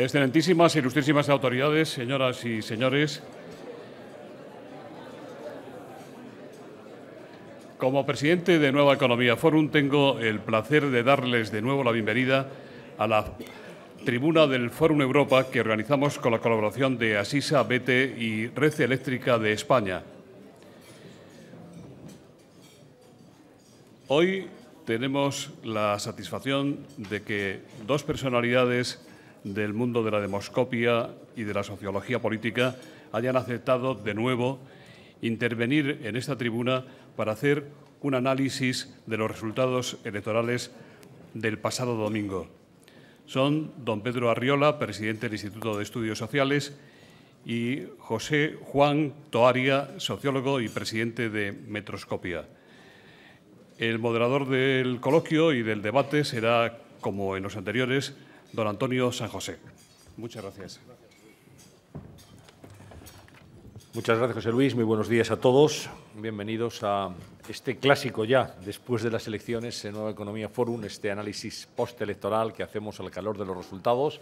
Excelentísimas e ilustrísimas autoridades, señoras y señores, como presidente de Nueva Economía Forum tengo el placer de darles de nuevo la bienvenida a la tribuna del Fórum Europa que organizamos con la colaboración de Asisa, Bete y Red Eléctrica de España. Hoy tenemos la satisfacción de que dos personalidades del mundo de la demoscopia y de la sociología política hayan aceptado de nuevo intervenir en esta tribuna para hacer un análisis de los resultados electorales del pasado domingo. Son don Pedro Arriola, presidente del Instituto de Estudios Sociales, y José Juan Toaria, sociólogo y presidente de Metroscopia. El moderador del coloquio y del debate será, como en los anteriores, don Antonio San José. Muchas gracias. Muchas gracias, José Luis. Muy buenos días a todos. Bienvenidos a este clásico ya, después de las elecciones en Nueva Economía Forum, este análisis postelectoral que hacemos al calor de los resultados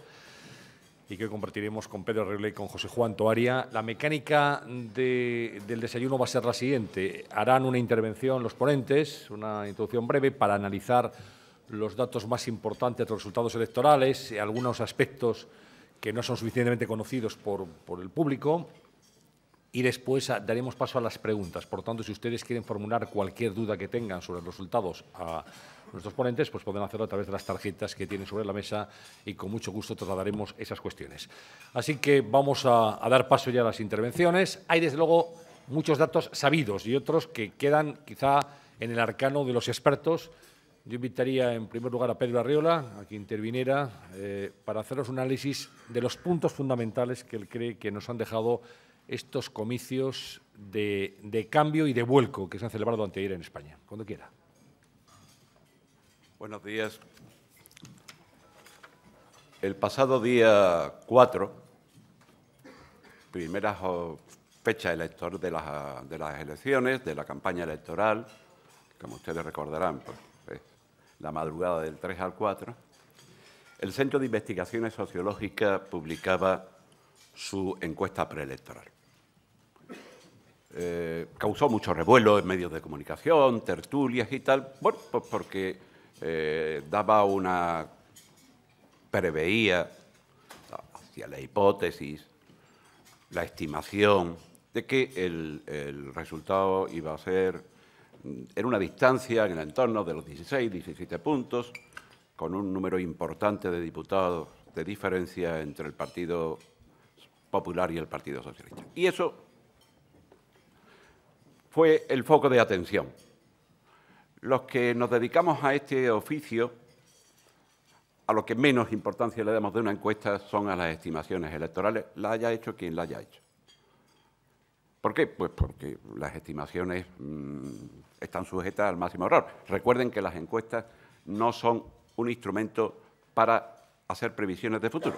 y que compartiremos con Pedro regle y con José Juan Toaria. La mecánica del desayuno va a ser la siguiente. Harán una intervención los ponentes, una introducción breve para analizar los datos más importantes, de los resultados electorales, algunos aspectos que no son suficientemente conocidos por, el público. Y después ah, daremos paso a las preguntas. Por tanto, si ustedes quieren formular cualquier duda que tengan sobre los resultados a nuestros ponentes, pues pueden hacerlo a través de las tarjetas que tienen sobre la mesa y con mucho gusto trasladaremos esas cuestiones. Así que vamos a dar paso ya a las intervenciones. Hay, desde luego, muchos datos sabidos y otros que quedan quizá en el arcano de los expertos yo invitaría en primer lugar a Pedro Arriola a quien interviniera eh, para haceros un análisis de los puntos fundamentales que él cree que nos han dejado estos comicios de, cambio y de vuelco que se han celebrado ayer en España. Cuando quiera. Buenos días. El pasado día 4, primera fecha electoral de las, de las elecciones, de la campaña electoral, como ustedes recordarán, pues, la madrugada del 3 al 4, el Centro de Investigaciones Sociológicas publicaba su encuesta preelectoral. Eh, causó mucho revuelo en medios de comunicación, tertulias y tal, pues porque eh, daba una, preveía, hacia la hipótesis, la estimación de que el resultado iba a ser en una distancia en el entorno de los 16, 17 puntos, con un número importante de diputados de diferencia entre el Partido Popular y el Partido Socialista. Y eso fue el foco de atención. Los que nos dedicamos a este oficio, a lo que menos importancia le damos de una encuesta son a las estimaciones electorales, la haya hecho quien la haya hecho. ¿Por qué? Pues porque las estimaciones mm, están sujetas al máximo error. Recuerden que las encuestas no son un instrumento para hacer previsiones de futuro.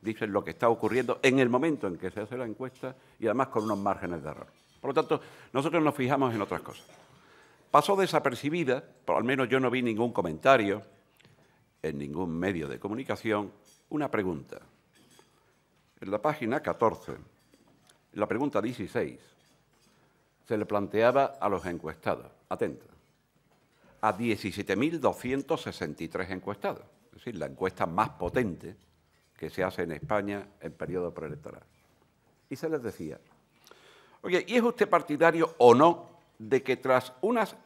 Dicen lo que está ocurriendo en el momento en que se hace la encuesta y además con unos márgenes de error. Por lo tanto, nosotros nos fijamos en otras cosas. Pasó desapercibida, por al menos yo no vi ningún comentario en ningún medio de comunicación, una pregunta. En la página 14, la pregunta 16, se le planteaba a los encuestados, atentos, a 17.263 encuestados, es decir, la encuesta más potente que se hace en España en periodo preelectoral. Y se les decía, oye, ¿y es usted partidario o no de que tras, unas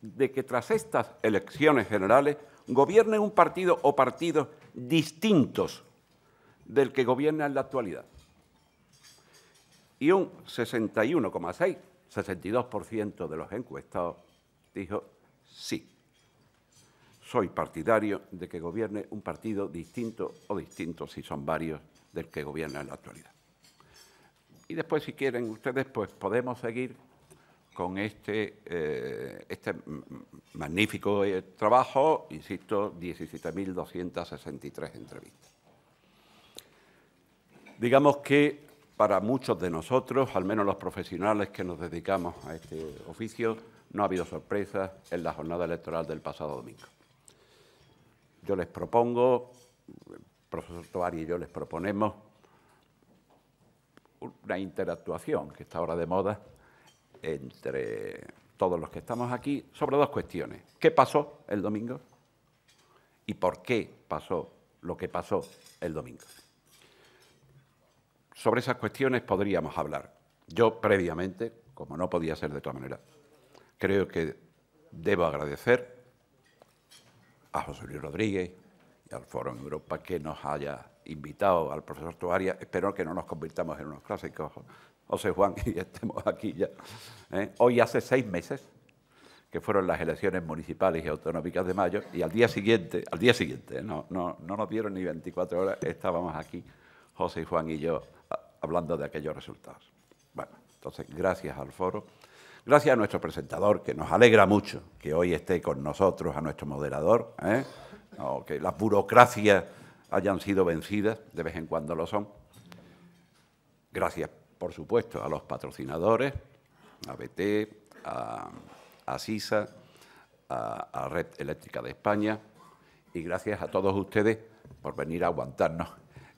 de que tras estas elecciones generales gobierne un partido o partidos distintos del que gobierna en la actualidad? Y un 61,6 62% de los encuestados dijo sí. Soy partidario de que gobierne un partido distinto o distinto, si son varios, del que gobierna en la actualidad. Y después, si quieren ustedes, pues podemos seguir con este, eh, este magnífico eh, trabajo, insisto, 17.263 entrevistas. Digamos que para muchos de nosotros, al menos los profesionales que nos dedicamos a este oficio, no ha habido sorpresas en la jornada electoral del pasado domingo. Yo les propongo, el profesor Tovar y yo les proponemos una interactuación que está ahora de moda entre todos los que estamos aquí sobre dos cuestiones. ¿Qué pasó el domingo? ¿Y por qué pasó lo que pasó el domingo? sobre esas cuestiones podríamos hablar. Yo previamente, como no podía ser de otra manera, creo que debo agradecer a José Luis Rodríguez y al Foro en Europa que nos haya invitado al profesor Tuaria. Espero que no nos convirtamos en unos clásicos, José Juan, y estemos aquí ya. ¿eh? Hoy hace seis meses que fueron las elecciones municipales y autonómicas de mayo, y al día siguiente, al día siguiente, ¿eh? no, no, no nos dieron ni 24 horas, estábamos aquí, José Juan y yo, hablando de aquellos resultados. Bueno, entonces, gracias al foro. Gracias a nuestro presentador, que nos alegra mucho que hoy esté con nosotros, a nuestro moderador, ¿eh? que las burocracias hayan sido vencidas, de vez en cuando lo son. Gracias, por supuesto, a los patrocinadores, a BT, a, Sisa, a, a Red Eléctrica de España, y gracias a todos ustedes por venir a aguantarnos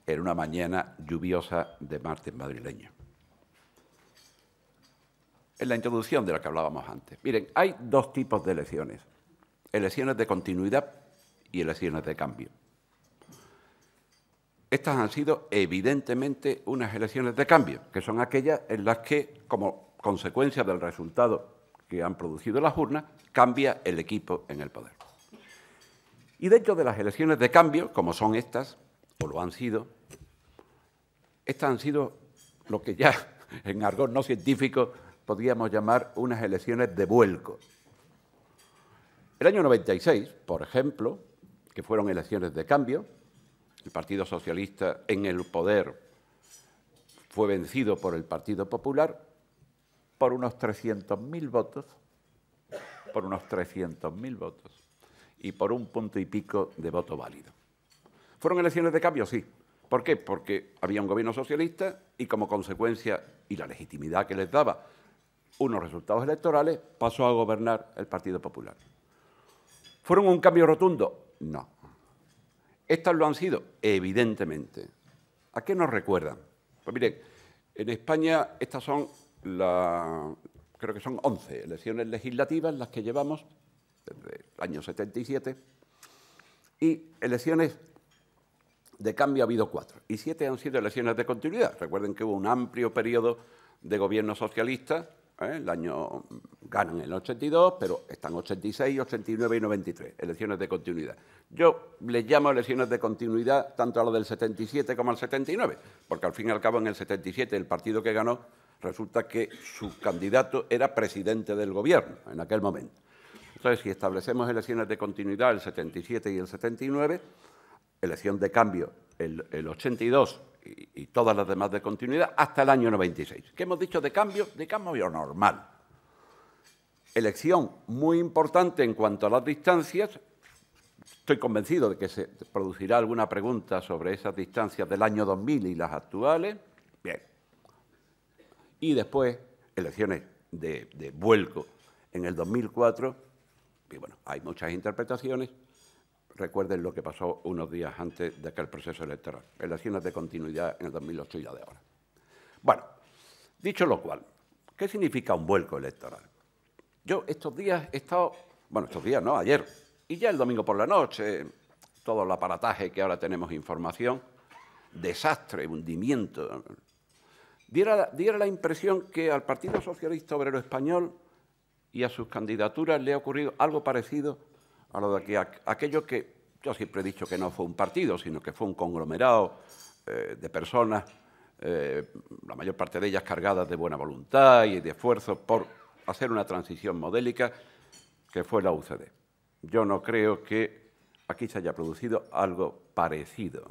en una mañana lluviosa de martes madrileño. En la introducción de la que hablábamos antes. Miren, hay dos tipos de elecciones. Elecciones de continuidad y elecciones de cambio. Estas han sido evidentemente unas elecciones de cambio, que son aquellas en las que, como consecuencia del resultado que han producido las urnas, cambia el equipo en el poder. Y dentro de las elecciones de cambio, como son estas, o lo han sido, estas han sido lo que ya en argot no científico podríamos llamar unas elecciones de vuelco. El año 96, por ejemplo, que fueron elecciones de cambio, el Partido Socialista en el poder fue vencido por el Partido Popular por unos 300.000 votos, por unos 300.000 votos y por un punto y pico de voto válido. ¿Fueron elecciones de cambio? Sí. ¿Por qué? Porque había un gobierno socialista y como consecuencia y la legitimidad que les daba unos resultados electorales, pasó a gobernar el Partido Popular. ¿Fueron un cambio rotundo? No. Estas lo han sido, evidentemente. ¿A qué nos recuerdan? Pues miren, en España estas son las… creo que son 11 elecciones legislativas las que llevamos desde el año 77 y elecciones de cambio ha habido cuatro y siete han sido elecciones de continuidad. Recuerden que hubo un amplio periodo de gobierno socialista, ¿eh? el año ganan en el 82, pero están 86, 89 y 93, elecciones de continuidad. Yo les llamo elecciones de continuidad tanto a lo del 77 como al 79, porque al fin y al cabo en el 77 el partido que ganó resulta que su candidato era presidente del gobierno en aquel momento. Entonces, si establecemos elecciones de continuidad el 77 y el 79, elección de cambio el, 82 y, todas las demás de continuidad hasta el año 96. ¿Qué hemos dicho de cambio? De cambio normal. Elección muy importante en cuanto a las distancias. Estoy convencido de que se producirá alguna pregunta sobre esas distancias del año 2000 y las actuales. Bien. Y después, elecciones de, de vuelco en el 2004. Y bueno, hay muchas interpretaciones recuerden lo que pasó unos días antes de aquel proceso electoral. Elecciones de continuidad en el 2008 y la de ahora. Bueno, dicho lo cual, ¿qué significa un vuelco electoral? Yo estos días he estado, bueno, estos días no, ayer, y ya el domingo por la noche, todo el aparataje que ahora tenemos información, desastre, hundimiento, diera, diera la impresión que al Partido Socialista Obrero Español y a sus candidaturas le ha ocurrido algo parecido Hablo de aquí, aquello que yo siempre he dicho que no fue un partido, sino que fue un conglomerado eh, de personas, eh, la mayor parte de ellas cargadas de buena voluntad y de esfuerzo por hacer una transición modélica, que fue la UCD. Yo no creo que aquí se haya producido algo parecido.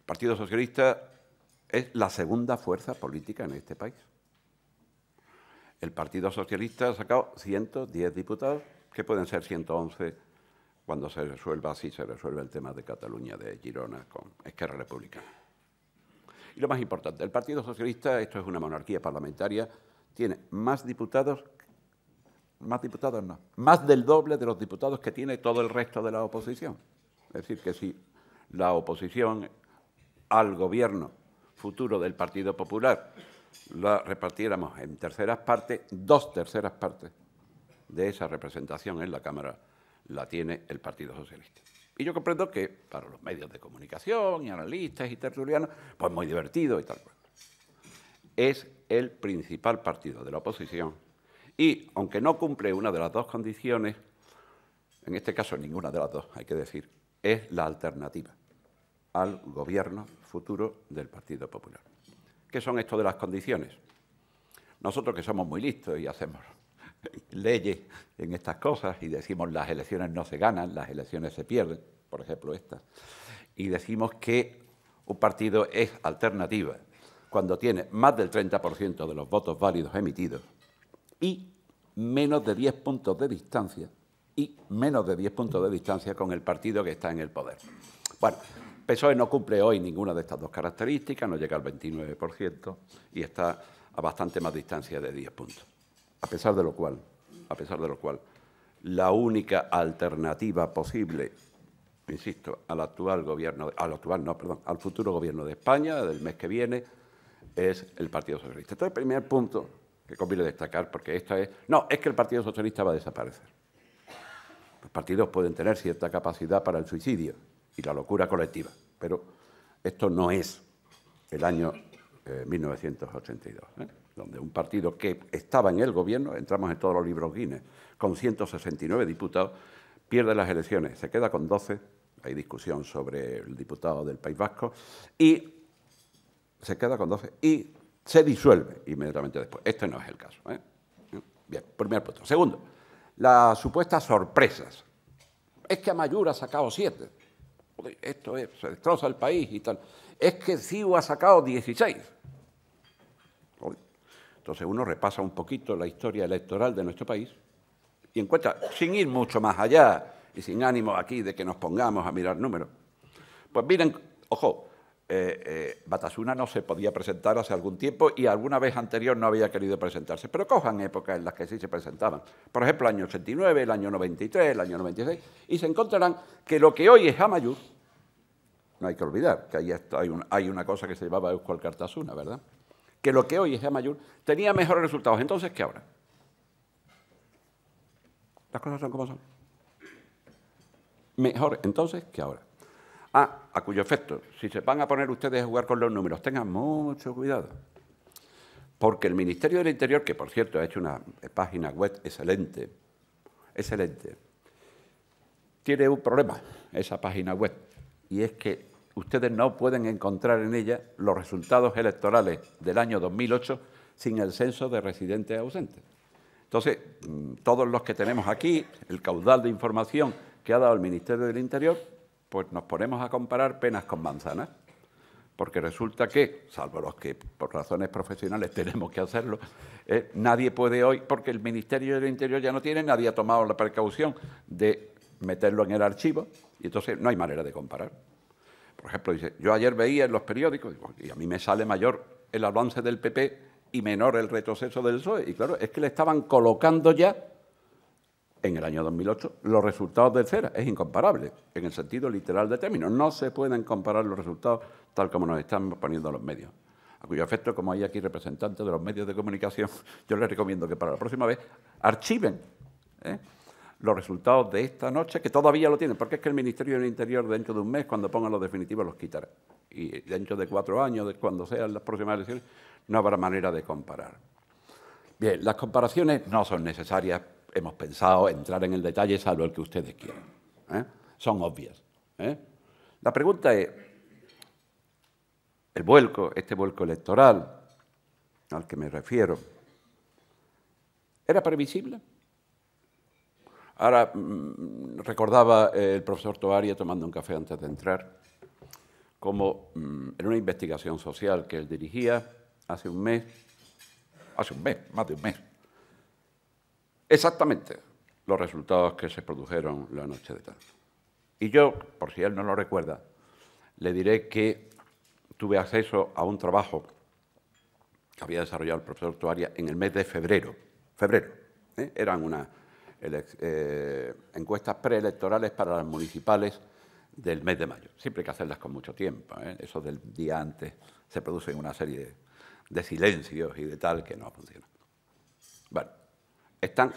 El Partido Socialista es la segunda fuerza política en este país. El Partido Socialista ha sacado 110 diputados que pueden ser 111 cuando se resuelva, si se resuelve el tema de Cataluña, de Girona, con Esquerra Republicana. Y lo más importante, el Partido Socialista, esto es una monarquía parlamentaria, tiene más diputados, más diputados no, más del doble de los diputados que tiene todo el resto de la oposición. Es decir, que si la oposición al gobierno futuro del Partido Popular la repartiéramos en terceras partes, dos terceras partes de esa representación en la Cámara la tiene el Partido Socialista. Y yo comprendo que para los medios de comunicación y analistas y tertulianos, pues muy divertido y tal cual. Es el principal partido de la oposición y, aunque no cumple una de las dos condiciones, en este caso ninguna de las dos, hay que decir, es la alternativa al gobierno futuro del Partido Popular. ¿Qué son esto de las condiciones? Nosotros que somos muy listos y hacemos leyes en estas cosas y decimos las elecciones no se ganan, las elecciones se pierden, por ejemplo esta y decimos que un partido es alternativa cuando tiene más del 30% de los votos válidos emitidos y menos de 10 puntos de distancia y menos de 10 puntos de distancia con el partido que está en el poder. Bueno, PSOE no cumple hoy ninguna de estas dos características, no llega al 29% y está a bastante más distancia de 10 puntos. A pesar de lo cual, a pesar de lo cual, la única alternativa posible, insisto, al actual gobierno, al actual, no, perdón, al futuro gobierno de España del mes que viene, es el Partido Socialista. Este es el primer punto que conviene destacar, porque esta es. No, es que el Partido Socialista va a desaparecer. Los partidos pueden tener cierta capacidad para el suicidio y la locura colectiva, pero esto no es el año 1982. Eh, donde un partido que estaba en el gobierno, entramos en todos los libros Guinness, con 169 diputados, pierde las elecciones, se queda con 12, hay discusión sobre el diputado del País Vasco, y se queda con 12 y se disuelve inmediatamente después. Este no es el caso. ¿eh? Bien, primer punto. Segundo, las supuestas sorpresas. Es que Amayur ha sacado 7. Esto es, se destroza el país y tal. Es que Ciu ha sacado 16 entonces uno repasa un poquito la historia electoral de nuestro país y encuentra, sin ir mucho más allá y sin ánimo aquí de que nos pongamos a mirar números, pues miren, ojo, eh, eh, Batasuna no se podía presentar hace algún tiempo y alguna vez anterior no había querido presentarse, pero cojan épocas en las que sí se presentaban. Por ejemplo, el año 89, el año 93, el año 96, y se encontrarán que lo que hoy es Amayur, no hay que olvidar que ahí hay, una cosa que se llamaba Euskal Cartasuna, ¿verdad? que lo que hoy es la mayor, tenía mejores resultados entonces que ahora. Las cosas son como son. Mejor entonces que ahora. Ah, a cuyo efecto, si se van a poner ustedes a jugar con los números, tengan mucho cuidado. Porque el Ministerio del Interior, que por cierto ha hecho una página web excelente, excelente, tiene un problema esa página web. Y es que ustedes no pueden encontrar en ella los resultados electorales del año 2008 sin el censo de residentes ausentes. Entonces, mm, todos los que tenemos aquí, el caudal de información que ha dado el Ministerio del Interior, pues nos ponemos a comparar penas con manzanas, porque resulta que, salvo los que por razones profesionales tenemos que hacerlo, eh, nadie puede hoy, porque el Ministerio del Interior ya no tiene, nadie ha tomado la precaución de meterlo en el archivo, y entonces no hay manera de comparar. Por ejemplo, dice, yo ayer veía en los periódicos, y a mí me sale mayor el avance del PP y menor el retroceso del PSOE. Y claro, es que le estaban colocando ya, en el año 2008, los resultados del CERA. Es incomparable, en el sentido literal de término. No se pueden comparar los resultados tal como nos están poniendo los medios. A cuyo efecto, como hay aquí representantes de los medios de comunicación, yo les recomiendo que para la próxima vez archiven. ¿eh? los resultados de esta noche, que todavía lo tienen, porque es que el Ministerio del Interior dentro de un mes, cuando pongan los definitivos, los quitará. Y dentro de cuatro años, cuando sean las próximas elecciones, no habrá manera de comparar. Bien, las comparaciones no son necesarias, hemos pensado entrar en el detalle, salvo el que ustedes quieran. ¿eh? Son obvias. ¿eh? La pregunta es, el vuelco, este vuelco electoral al que me refiero, ¿era previsible? Ahora mm, recordaba eh, el profesor Toaria tomando un café antes de entrar, como mm, en una investigación social que él dirigía hace un mes, hace un mes, más de un mes, exactamente los resultados que se produjeron la noche de tarde. Y yo, por si él no lo recuerda, le diré que tuve acceso a un trabajo que había desarrollado el profesor Toaria en el mes de febrero. Febrero. ¿eh? Eran una eh, encuestas preelectorales para las municipales del mes de mayo. Siempre hay que hacerlas con mucho tiempo. ¿eh? Eso del día antes se en una serie de, silencios y de tal que no funciona. Bueno, están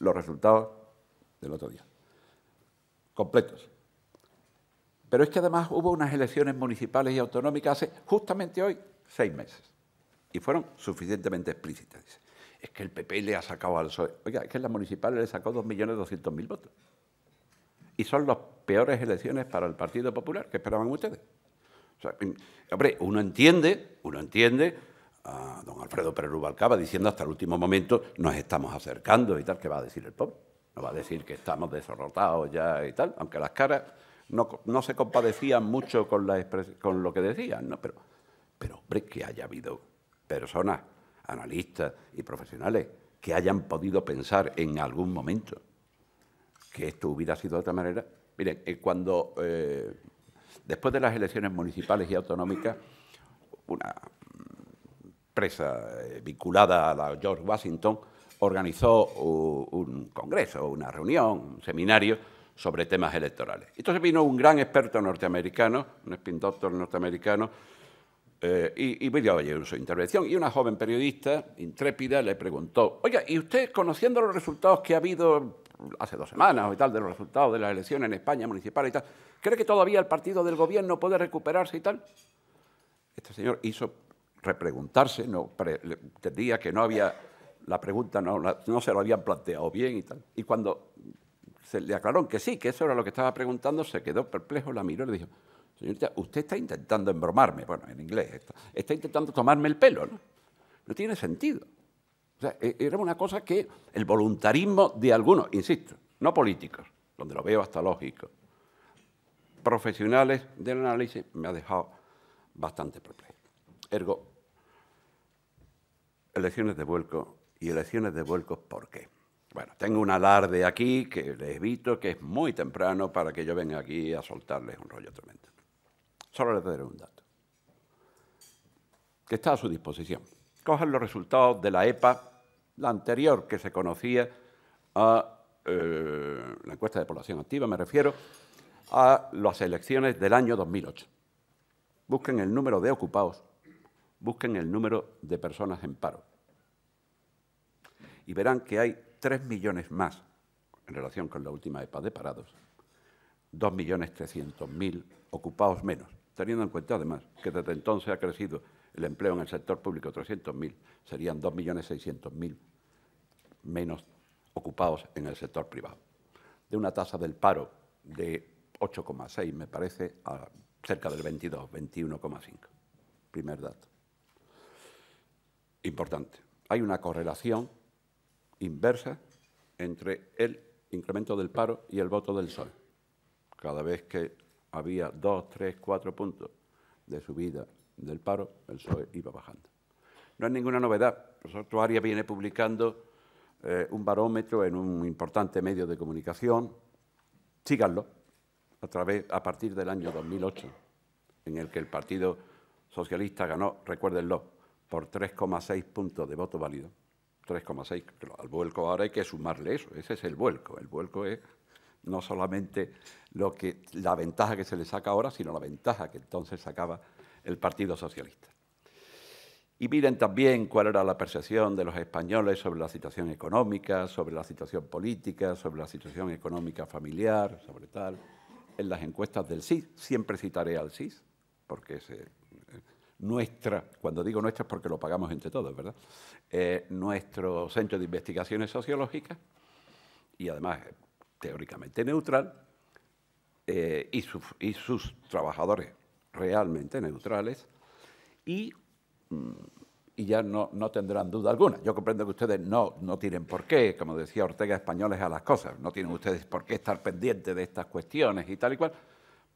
los resultados del otro día, completos. Pero es que además hubo unas elecciones municipales y autonómicas hace justamente hoy seis meses y fueron suficientemente explícitas. Dice es que el PP le ha sacado al PSOE. Oiga, es que en las municipales le sacó 2.200.000 votos. Y son las peores elecciones para el Partido Popular que esperaban ustedes. hombre, uno entiende, uno entiende a don Alfredo Pérez Rubalcaba diciendo hasta el último momento nos estamos acercando y tal, que va a decir el POP? No va a decir que estamos desarrotados ya y tal, aunque las caras no, se compadecían mucho con, con lo que decían, ¿no? Pero, pero, hombre, que haya habido personas analistas y profesionales que hayan podido pensar en algún momento que esto hubiera sido de otra manera. Miren, eh, cuando eh, después de las elecciones municipales y autonómicas, una empresa eh, vinculada a la George Washington organizó un congreso, una reunión, un seminario sobre temas electorales. Entonces vino un gran experto norteamericano, un spin doctor norteamericano, eh, y, y a su intervención. Y una joven periodista intrépida le preguntó, oiga, ¿y usted conociendo los resultados que ha habido hace dos semanas o y tal, de los resultados de las elecciones en España municipales y tal, ¿cree que todavía el partido del gobierno puede recuperarse y tal? Este señor hizo repreguntarse, no, entendía que no había, la pregunta no, no se lo habían planteado bien y tal. Y cuando se le aclaró que sí, que eso era lo que estaba preguntando, se quedó perplejo, la miró y le dijo, Señorita, usted está intentando embromarme, bueno, en inglés, está, intentando tomarme el pelo, ¿no? No tiene sentido. O sea, e-, era una cosa que el voluntarismo de algunos, insisto, no políticos, donde lo veo hasta lógico, profesionales del análisis, me ha dejado bastante perplejo. Ergo, elecciones de vuelco y elecciones de vuelco, ¿por qué? Bueno, tengo un alarde aquí que les evito, que es muy temprano para que yo venga aquí a soltarles un rollo tremendo. Solo les daré un dato. Que está a su disposición. Cojan los resultados de la EPA, la anterior que se conocía a eh, la encuesta de población activa, me refiero a las elecciones del año 2008. Busquen el número de ocupados, busquen el número de personas en paro. Y verán que hay 3 millones más en relación con la última EPA de parados, 2.300.000 ocupados menos teniendo en cuenta además que desde entonces ha crecido el empleo en el sector público 300.000, serían 2.600.000 menos ocupados en el sector privado, de una tasa del paro de 8,6, me parece, a cerca del 22, 21,5. Primer dato. Importante. Hay una correlación inversa entre el incremento del paro y el voto del sol. Cada vez que había dos, tres, cuatro puntos de subida del paro, el PSOE iba bajando. No es ninguna novedad. Nosotros, Aria viene publicando eh, un barómetro en un importante medio de comunicación. Síganlo, a, través, a partir del año 2008, en el que el Partido Socialista ganó, recuérdenlo, por 3,6 puntos de voto válido. 3,6. Al vuelco ahora hay que sumarle eso. Ese es el vuelco. El vuelco es no solamente lo que, la ventaja que se le saca ahora, sino la ventaja que entonces sacaba el Partido Socialista. Y miren también cuál era la percepción de los españoles sobre la situación económica, sobre la situación política, sobre la situación económica familiar, sobre tal. En las encuestas del CIS, siempre citaré al CIS, porque es eh, nuestra, cuando digo nuestra es porque lo pagamos entre todos, ¿verdad? Eh, nuestro centro de investigaciones sociológicas, y además teóricamente neutral eh, y, sus trabajadores realmente neutrales y, mm, ya no, tendrán duda alguna. Yo comprendo que ustedes no, no tienen por qué, como decía Ortega, españoles a las cosas, no tienen ustedes por qué estar pendientes de estas cuestiones y tal y cual.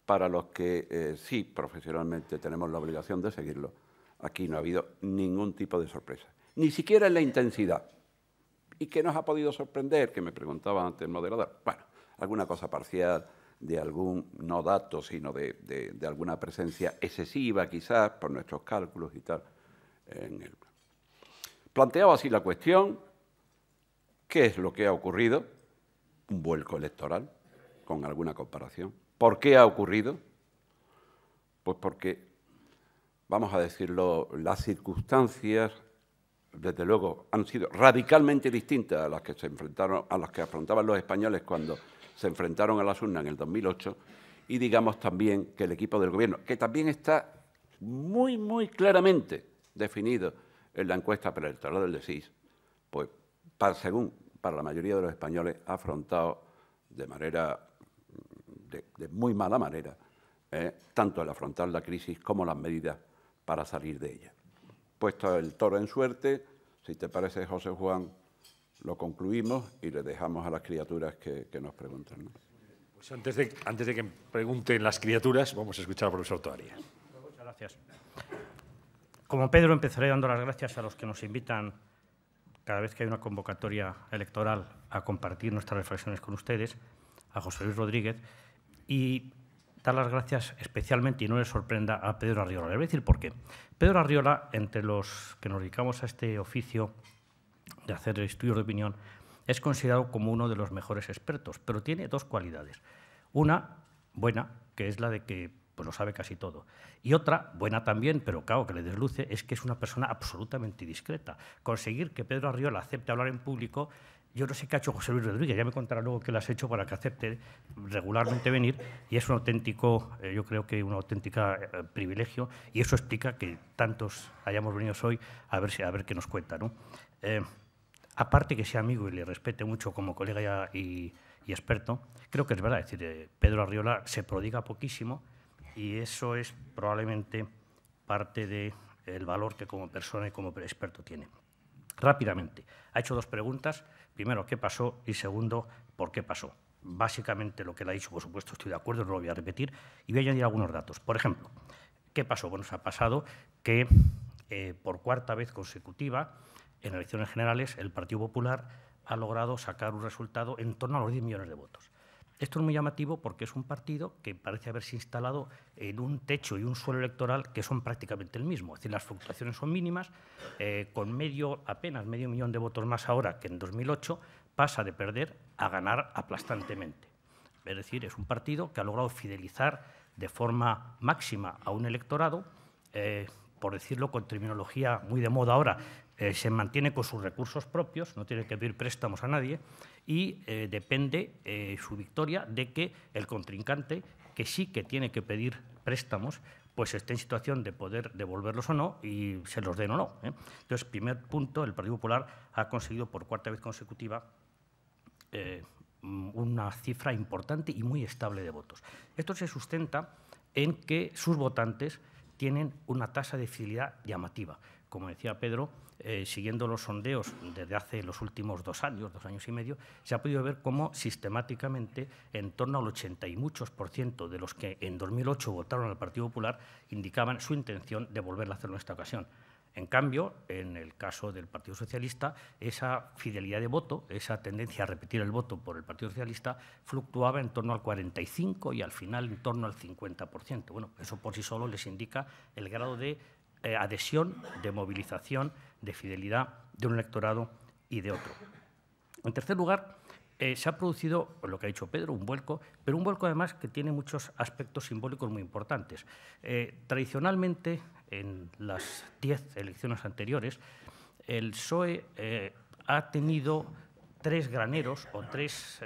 Para los que eh, sí profesionalmente tenemos la obligación de seguirlo, aquí no ha habido ningún tipo de sorpresa, ni siquiera en la intensidad. ¿Y qué nos ha podido sorprender? Que me preguntaba antes el moderador. Bueno, alguna cosa parcial de algún, no dato, sino de, alguna presencia excesiva quizás por nuestros cálculos y tal. En Planteaba así la cuestión, ¿qué es lo que ha ocurrido? Un vuelco electoral, con alguna comparación. ¿Por qué ha ocurrido? Pues porque, vamos a decirlo, las circunstancias desde luego, han sido radicalmente distintas a las que se enfrentaron, a las que afrontaban los españoles cuando se enfrentaron a las urnas en el 2008, y digamos también que el equipo del gobierno, que también está muy, muy claramente definido en la encuesta para el traslado del DECIS, pues según para la mayoría de los españoles ha afrontado de manera, de, muy mala manera, eh, tanto el afrontar la crisis como las medidas para salir de ella puesto el toro en suerte, si te parece, José Juan, lo concluimos y le dejamos a las criaturas que, nos preguntan. Pues antes de, antes de que pregunten las criaturas, vamos a escuchar al profesor Toaria. Muchas gracias. Como Pedro, empezaré dando las gracias a los que nos invitan cada vez que hay una convocatoria electoral a compartir nuestras reflexiones con ustedes, a José Luis Rodríguez, y dar las gracias especialmente, y no le sorprenda, a Pedro Arriola. Le voy a decir por qué. Pedro Arriola, entre los que nos dedicamos a este oficio de hacer estudios de opinión, es considerado como uno de los mejores expertos, pero tiene dos cualidades. Una buena, que es la de que pues, lo sabe casi todo. Y otra, buena también, pero claro, que le desluce, es que es una persona absolutamente discreta. Conseguir que Pedro Arriola acepte hablar en público yo no sé qué ha hecho José Luis Rodríguez, ya me contará luego qué le has hecho para que acepte regularmente venir y es un auténtico, eh, yo creo que un auténtico eh, privilegio y eso explica que tantos hayamos venido hoy a ver, a ver qué nos cuenta. ¿no? Eh, aparte que sea amigo y le respete mucho como colega y, experto, creo que es verdad, es decir, Pedro Arriola se prodiga poquísimo y eso es probablemente parte del valor que como persona y como experto tiene rápidamente. Ha hecho dos preguntas. Primero, ¿qué pasó? Y segundo, ¿por qué pasó? Básicamente lo que le ha dicho, por supuesto, estoy de acuerdo, no lo voy a repetir. Y voy a añadir algunos datos. Por ejemplo, ¿qué pasó? Bueno, se ha pasado que eh, por cuarta vez consecutiva, en elecciones generales, el Partido Popular ha logrado sacar un resultado en torno a los 10 millones de votos. Esto es muy llamativo porque es un partido que parece haberse instalado en un techo y un suelo electoral que son prácticamente el mismo. Es decir, las fluctuaciones son mínimas, eh, con medio, apenas medio millón de votos más ahora que en 2008, pasa de perder a ganar aplastantemente. Es decir, es un partido que ha logrado fidelizar de forma máxima a un electorado, eh, por decirlo con terminología muy de moda ahora, eh, se mantiene con sus recursos propios, no tiene que pedir préstamos a nadie, y eh, depende eh, su victoria de que el contrincante, que sí que tiene que pedir préstamos, pues esté en situación de poder devolverlos o no y se los den o no. ¿eh? Entonces, primer punto, el Partido Popular ha conseguido por cuarta vez consecutiva una cifra importante y muy estable de votos. Esto se sustenta en que sus votantes tienen una tasa de fidelidad llamativa. Como decía Pedro, eh, siguiendo los sondeos desde hace los últimos dos años, dos años y medio, se ha podido ver cómo sistemáticamente en torno al 80 y muchos por ciento de los que en 2008 votaron al Partido Popular indicaban su intención de volver a hacerlo en esta ocasión. En cambio, en el caso del Partido Socialista, esa fidelidad de voto, esa tendencia a repetir el voto por el Partido Socialista, fluctuaba en torno al 45 y al final en torno al 50%. Bueno, eso por sí solo les indica el grado de eh, adhesión, de movilización de fidelidad de un electorado y de otro. En tercer lugar, eh, se ha producido, lo que ha dicho Pedro, un vuelco, pero un vuelco además que tiene muchos aspectos simbólicos muy importantes. Eh, tradicionalmente, en las diez elecciones anteriores, el PSOE eh, ha tenido tres graneros o tres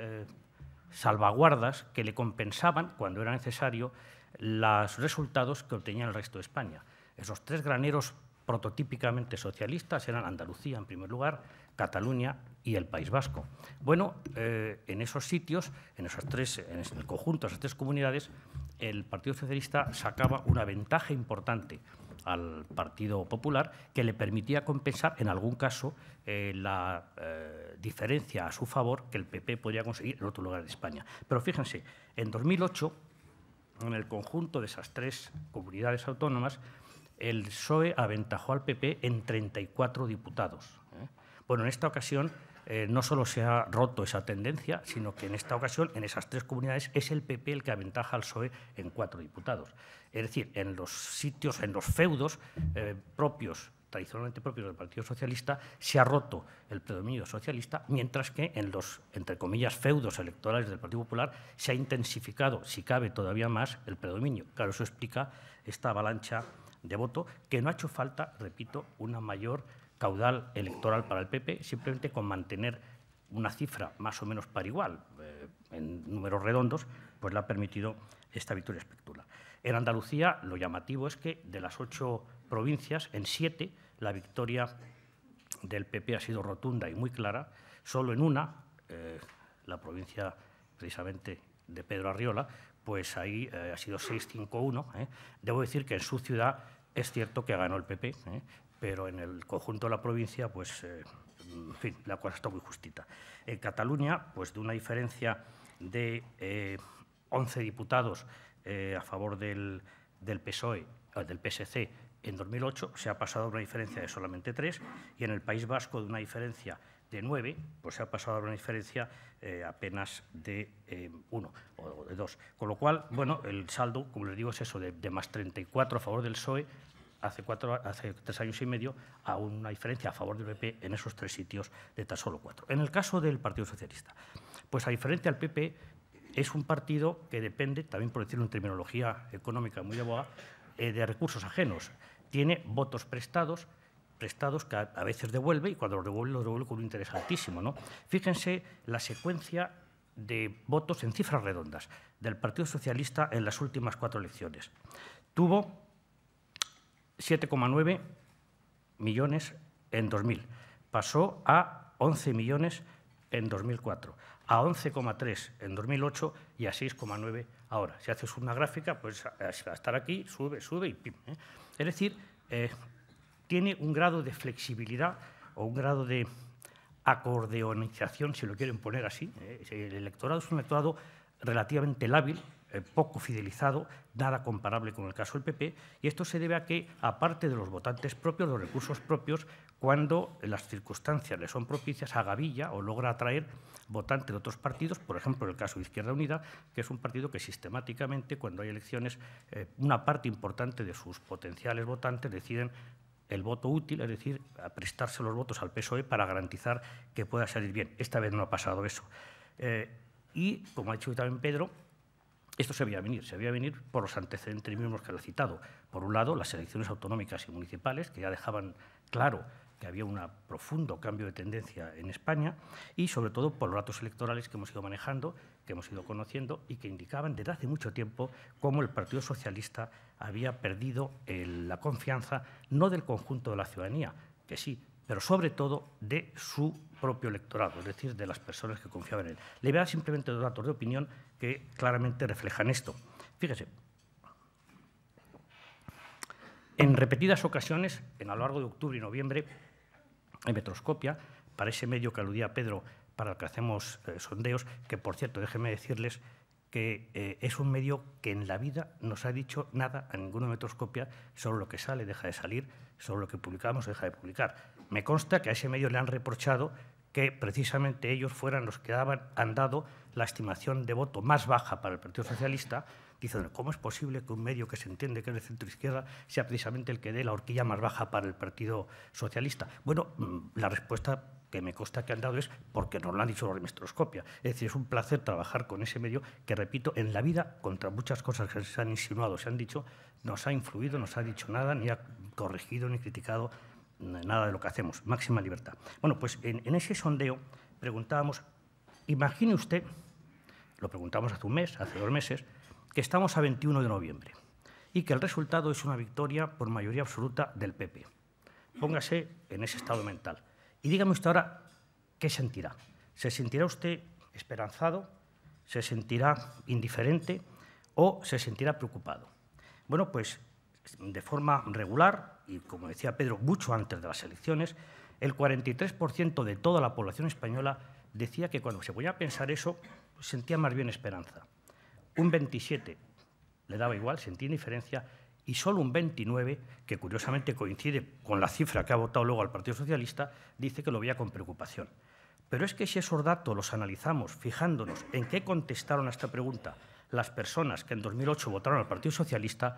salvaguardas que le compensaban, cuando era necesario, los resultados que obtenía el resto de España. Esos tres graneros prototípicamente socialistas eran Andalucía, en primer lugar, Cataluña y el País Vasco. Bueno, eh, en esos sitios, en, esos tres, en el conjunto de esas tres comunidades, el Partido Socialista sacaba una ventaja importante al Partido Popular que le permitía compensar, en algún caso, eh, la eh, diferencia a su favor que el PP podía conseguir en otro lugar de España. Pero fíjense, en 2008, en el conjunto de esas tres comunidades autónomas, el PSOE aventajó al PP en 34 diputados. ¿eh? Bueno, en esta ocasión eh, no solo se ha roto esa tendencia, sino que en esta ocasión, en esas tres comunidades, es el PP el que aventaja al PSOE en cuatro diputados. Es decir, en los sitios, en los feudos eh, propios tradicionalmente propios del Partido Socialista, se ha roto el predominio socialista, mientras que en los, entre comillas, feudos electorales del Partido Popular se ha intensificado, si cabe todavía más, el predominio. Claro, eso explica esta avalancha de voto, que no ha hecho falta, repito, una mayor caudal electoral para el PP, simplemente con mantener una cifra más o menos para igual, eh, en números redondos, pues le ha permitido esta victoria espectacular. En Andalucía, lo llamativo es que de las ocho provincias, en siete, la victoria del PP ha sido rotunda y muy clara. Solo en una, eh, la provincia precisamente de Pedro Arriola, pues ahí eh, ha sido 6-5-1. Debo decir que en su ciudad es cierto que ganó el PP, ¿eh? pero en el conjunto de la provincia, pues, eh, en fin, la cosa está muy justita. En Cataluña, pues de una diferencia de 11 eh, diputados a favor del, PSOE, del PSC, e, ah, en 2008 se ha pasado a una diferencia de solamente 3 y en el País Vasco de una diferencia de 9, pues se ha pasado a una diferencia apenas de 1 o de 2. Con lo cual, bueno, el saldo, como les digo, es eso, de, de más 34 a favor del PSOE, hace, cuatro, tres años y medio a una diferencia a favor del PP en esos tres sitios de tan solo cuatro. En el caso del Partido Socialista, pues a diferencia del PP, es un partido que depende, también por decirlo en terminología económica muy de eh, de recursos ajenos. Tiene votos prestados, prestados que a, veces devuelve y cuando los devuelve los devuelve con un interés altísimo. ¿no? Fíjense la secuencia de votos en cifras redondas del Partido Socialista en las últimas cuatro elecciones. Tuvo 7,9 millones en 2000. Pasó a 11 millones en 2004, a 11,3 en 2008 y a 6,9 ahora. Si haces una gráfica, pues va a estar aquí, sube, sube y pim. ¿eh? Es decir, eh, tiene un grado de flexibilidad o un grado de acordeonización, si lo quieren poner así. ¿eh? El electorado es un electorado relativamente lábil eh, poco fidelizado, nada comparable con el caso del PP, y esto se debe a que, aparte de los votantes propios, los recursos propios, cuando las circunstancias le son propicias, agavilla o logra atraer votantes de otros partidos, por ejemplo, en el caso de Izquierda Unida, que es un partido que sistemáticamente, cuando hay elecciones, eh, una parte importante de sus potenciales votantes deciden el voto útil, es decir, prestarse los votos al PSOE para garantizar que pueda salir bien. Esta vez no ha pasado eso. Eh, y, como ha dicho también Pedro, esto se veía venir, se veía venir por los antecedentes mismos que he citado. Por un lado, las elecciones autonómicas y municipales, que ya dejaban claro que había un profundo cambio de tendencia en España, y sobre todo por los datos electorales que hemos ido manejando, que hemos ido conociendo y que indicaban desde hace mucho tiempo cómo el Partido Socialista había perdido la confianza no del conjunto de la ciudadanía, que sí, pero sobre todo de su propio electorado, es decir, de las personas que confiaban en él. Le voy a simplemente dos datos de opinión que claramente reflejan esto. Fíjese, en repetidas ocasiones, en a lo largo de octubre y noviembre, en Metroscopia, para ese medio que aludía Pedro, para el que hacemos eh, sondeos, que por cierto, déjenme decirles que eh, es un medio que en la vida nos ha dicho nada a ninguna metroscopia sobre lo que sale, deja de salir, sobre lo que publicamos, deja de publicar. Me consta que a ese medio le han reprochado que precisamente ellos fueran los que han dado la estimación de voto más baja para el Partido Socialista, Dicen, ¿cómo es posible que un medio que se entiende que es de izquierda sea precisamente el que dé la horquilla más baja para el Partido Socialista? Bueno, mm, la respuesta que me consta que han dado es porque nos lo han dicho la mestroscopia. Es decir, es un placer trabajar con ese medio que, repito, en la vida, contra muchas cosas que se han insinuado, se han dicho, nos ha influido, nos ha dicho nada, ni ha corregido ni criticado nada de lo que hacemos, máxima libertad. Bueno, pues en, ese sondeo preguntábamos, imagine usted, lo preguntamos hace un mes, hace dos meses, que estamos a 21 de noviembre y que el resultado es una victoria por mayoría absoluta del PP. Póngase en ese estado mental. Y dígame usted ahora qué sentirá. ¿Se sentirá usted esperanzado? ¿Se sentirá indiferente? ¿O se sentirá preocupado? Bueno, pues de forma regular, y como decía Pedro, mucho antes de las elecciones, el 43% de toda la población española decía que cuando se ponía a pensar eso pues sentía más bien esperanza. Un 27 le daba igual, sentía indiferencia, y solo un 29, que curiosamente coincide con la cifra que ha votado luego al Partido Socialista, dice que lo veía con preocupación. Pero es que si esos datos los analizamos fijándonos en qué contestaron a esta pregunta las personas que en 2008 votaron al Partido Socialista,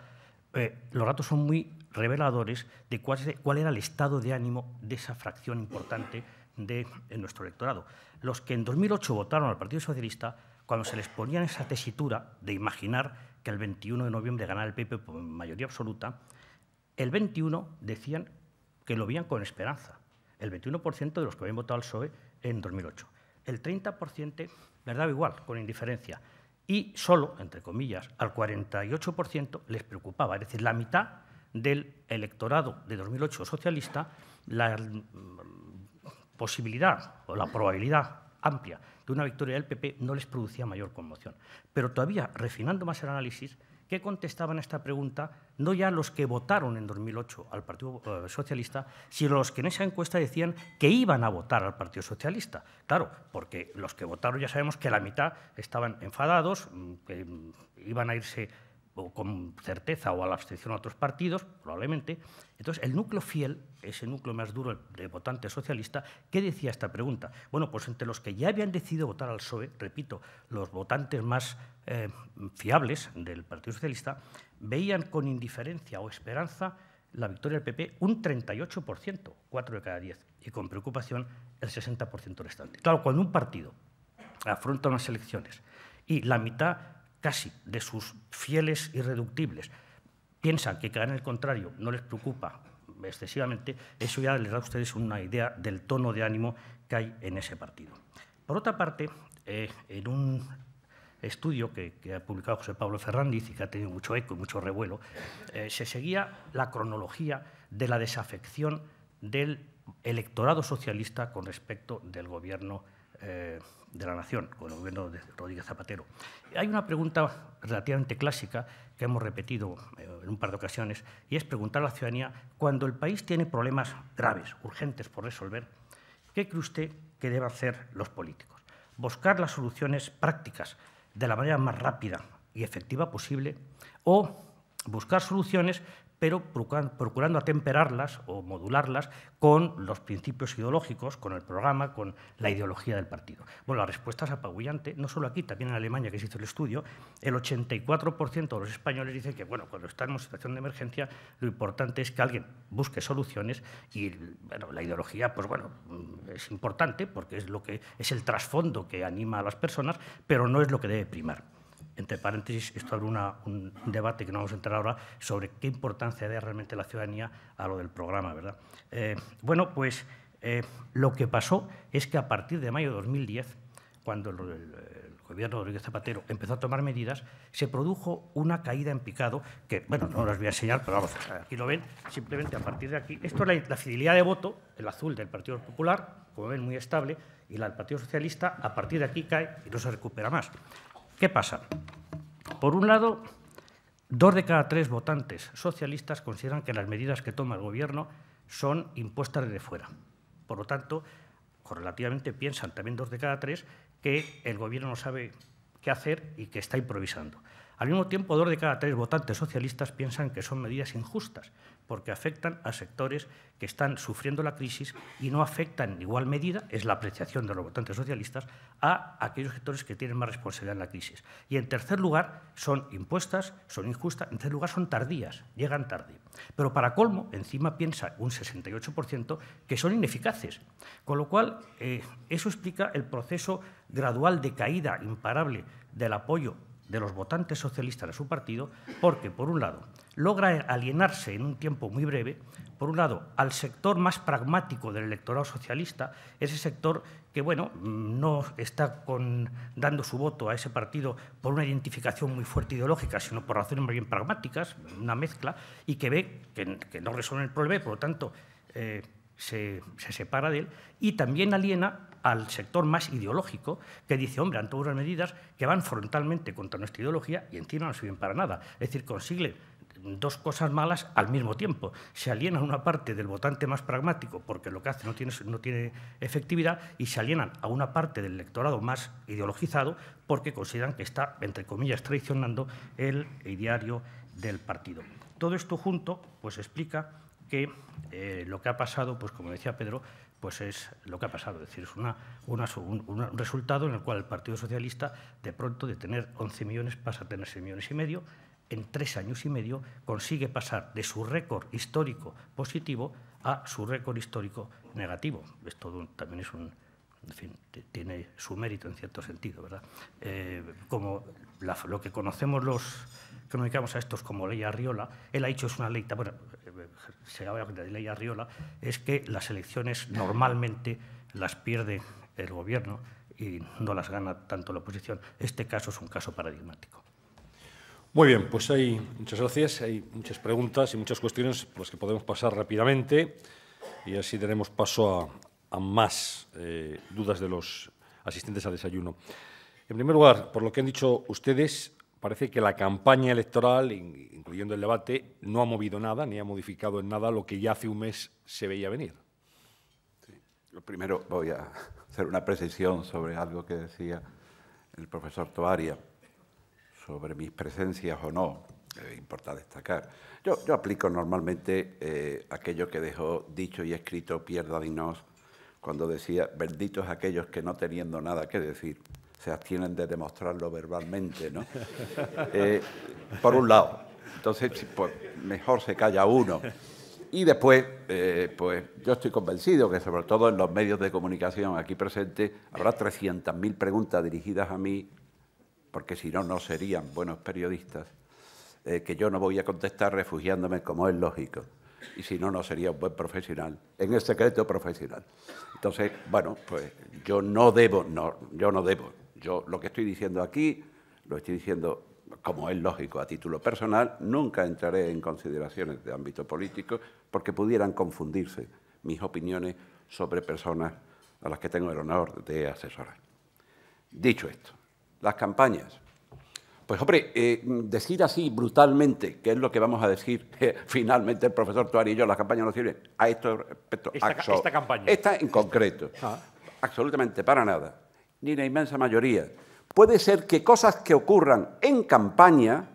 eh, los datos son muy reveladores de cuál, era el estado de ánimo de esa fracción importante de, nuestro electorado. Los que en 2008 votaron al Partido Socialista, cuando se les ponía esa tesitura de imaginar que el 21 de noviembre ganara el PP por mayoría absoluta, el 21 decían que lo veían con esperanza. El 21% de los que habían votado al PSOE en 2008. El 30% verdad igual, con indiferencia y solo, entre comillas, al 48% les preocupaba, es decir, la mitad del electorado de 2008 socialista, la mm, posibilidad o la probabilidad amplia de una victoria del PP no les producía mayor conmoción. Pero todavía, refinando más el análisis, ¿Qué contestaban a esta pregunta no ya los que votaron en 2008 al Partido eh, Socialista, sino los que en esa encuesta decían que iban a votar al Partido Socialista. Claro, porque los que votaron ya sabemos que la mitad estaban enfadados, mm, que mm, iban a irse o con certeza o a la abstención a otros partidos, probablemente. Entonces, el núcleo fiel, ese núcleo más duro de votantes socialista, ¿qué decía esta pregunta? Bueno, pues entre los que ya habían decidido votar al PSOE, repito, los votantes más eh, fiables del Partido Socialista, veían con indiferencia o esperanza la victoria del PP un 38%, 4 de cada 10, y con preocupación el 60% restante. Claro, cuando un partido afronta unas elecciones y la mitad casi de sus fieles irreductibles, piensan que caer en el contrario no les preocupa excesivamente, eso ya les da a ustedes una idea del tono de ánimo que hay en ese partido. Por otra parte, eh, en un estudio que, ha publicado José Pablo Ferrandiz y que ha tenido mucho eco y mucho revuelo, eh, se seguía la cronología de la desafección del electorado socialista con respecto del gobierno eh, de la Nación, con el gobierno de Rodríguez Zapatero. Hay una pregunta relativamente clásica que hemos repetido eh, en un par de ocasiones y es preguntar a la ciudadanía, cuando el país tiene problemas graves, urgentes por resolver, ¿qué cree usted que deben hacer los políticos? Buscar las soluciones prácticas de la manera más rápida y efectiva posible o buscar soluciones pero procurando atemperarlas o modularlas con los principios ideológicos, con el programa, con la ideología del partido. Bueno, la respuesta es apabullante, no solo aquí, también en Alemania, que se hizo el estudio, el 84% de los españoles dicen que, bueno, cuando está en una situación de emergencia, lo importante es que alguien busque soluciones y, la ideología, pues bueno, es importante porque es, lo que, es el trasfondo que anima a las personas, pero no es lo que debe primar. Entre paréntesis, esto abre un debate que no vamos a entrar ahora sobre qué importancia da realmente la ciudadanía a lo del programa, ¿verdad? Eh, bueno, pues eh, lo que pasó es que a partir de mayo de 2010, cuando el, gobierno de Rodríguez Zapatero empezó a tomar medidas, se produjo una caída en picado, que, bueno, no las voy a enseñar, pero aquí lo ven, simplemente a partir de aquí. Esto es la, la fidelidad de voto, el azul del Partido Popular, como ven, muy estable, y la del Partido Socialista, a partir de aquí cae y no se recupera más. ¿Qué pasa? Por un lado, dos de cada tres votantes socialistas consideran que las medidas que toma el Gobierno son impuestas desde fuera. Por lo tanto, correlativamente piensan también dos de cada tres que el Gobierno no sabe qué hacer y que está improvisando. Al mismo tiempo, dos de cada tres votantes socialistas piensan que son medidas injustas, porque afectan a sectores que están sufriendo la crisis y no afectan en igual medida, es la apreciación de los votantes socialistas, a aquellos sectores que tienen más responsabilidad en la crisis. Y en tercer lugar, son impuestas, son injustas, en tercer lugar, son tardías, llegan tarde. Pero para colmo, encima piensa un 68% que son ineficaces. Con lo cual, eh, eso explica el proceso gradual de caída imparable del apoyo de los votantes socialistas de su partido, porque, por un lado, logra alienarse en un tiempo muy breve, por un lado, al sector más pragmático del electorado socialista, ese sector que bueno, no está dando su voto a ese partido por una identificación muy fuerte ideológica, sino por razones más bien pragmáticas, una mezcla, y que ve que, no resuelve el problema, y, por lo tanto, eh, se, se, separa de él, y también aliena al sector más ideológico, que dice, hombre, han tomado unas medidas que van frontalmente contra nuestra ideología y encima no sirven para nada. Es decir, consigue dos cosas malas al mismo tiempo. Se aliena una parte del votante más pragmático porque lo que hace no tiene, no tiene efectividad y se alienan a una parte del electorado más ideologizado porque consideran que está, entre comillas, traicionando el ideario del partido. Todo esto junto pues explica que eh, lo que ha pasado, pues como decía Pedro, pues es lo que ha pasado. Es decir, es un, resultado en el cual el Partido Socialista, de pronto, de tener 11 millones, pasa a tener 6 millones y medio, en tres años y medio consigue pasar de su récord histórico positivo a su récord histórico negativo. Esto también es un, tiene su mérito en cierto sentido, ¿verdad? Eh, como lo que conocemos los que nos a estos como ley Arriola, él ha dicho es una ley, bueno, eh, se habla de ley Arriola, es que las elecciones normalmente las pierde el gobierno y no las gana tanto la oposición. Este caso es un caso paradigmático. Muy bien, pues hay muchas gracias, hay muchas preguntas y muchas cuestiones por las que podemos pasar rápidamente y así tenemos paso a, más eh, dudas de los asistentes al desayuno. En primer lugar, por lo que han dicho ustedes, parece que la campaña electoral, incluyendo el debate, no ha movido nada ni ha modificado en nada lo que ya hace un mes se veía venir. Lo primero voy a hacer una precisión sobre algo que decía el profesor Toaria sobre mis presencias o no, importa destacar. Yo, yo aplico normalmente eh, aquello que dejó dicho y escrito Pierre Dadinos cuando decía, benditos aquellos que no teniendo nada que decir, se abstienen de demostrarlo verbalmente, ¿no? Eh, por un lado. Entonces, mejor se calla uno. Y después, eh, pues yo estoy convencido que sobre todo en los medios de comunicación aquí presentes habrá 300.000 preguntas dirigidas a mí porque si no, no serían buenos periodistas, eh, que yo no voy a contestar refugiándome como es lógico. Y si no, no sería un buen profesional, en el secreto profesional. Entonces, bueno, pues yo no debo, no, yo no debo. Yo lo que estoy diciendo aquí, lo estoy diciendo como es lógico a título personal, nunca entraré en consideraciones de ámbito político porque pudieran confundirse mis opiniones sobre personas a las que tengo el honor de asesorar. Dicho esto, las campañas. Pues hombre, eh, decir así brutalmente, que es lo que vamos a decir finalmente el profesor Tuari y yo, las campañas no sirven, a esto respecto... Esta, campaña. Esta en concreto. Ah. Absolutamente para nada. Ni la inmensa mayoría. Puede ser que cosas que ocurran en campaña,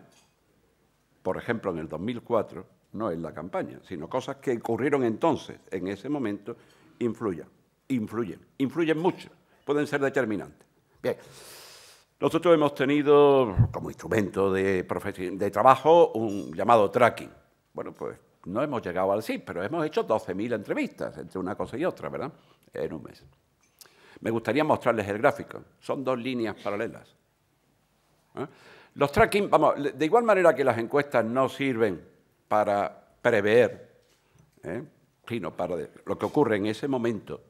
por ejemplo en el 2004, no en la campaña, sino cosas que ocurrieron entonces, en ese momento, influyan, influyen, influyen mucho, pueden ser determinantes. Bien. Nosotros hemos tenido como instrumento de, trabajo un llamado tracking. Bueno, pues no hemos llegado al sí, pero hemos hecho 12.000 entrevistas entre una cosa y otra, ¿verdad? En un mes. Me gustaría mostrarles el gráfico. Son dos líneas paralelas. ¿Eh? Los tracking, vamos, de igual manera que las encuestas no sirven para prever, ¿eh? sino para lo que ocurre en ese momento,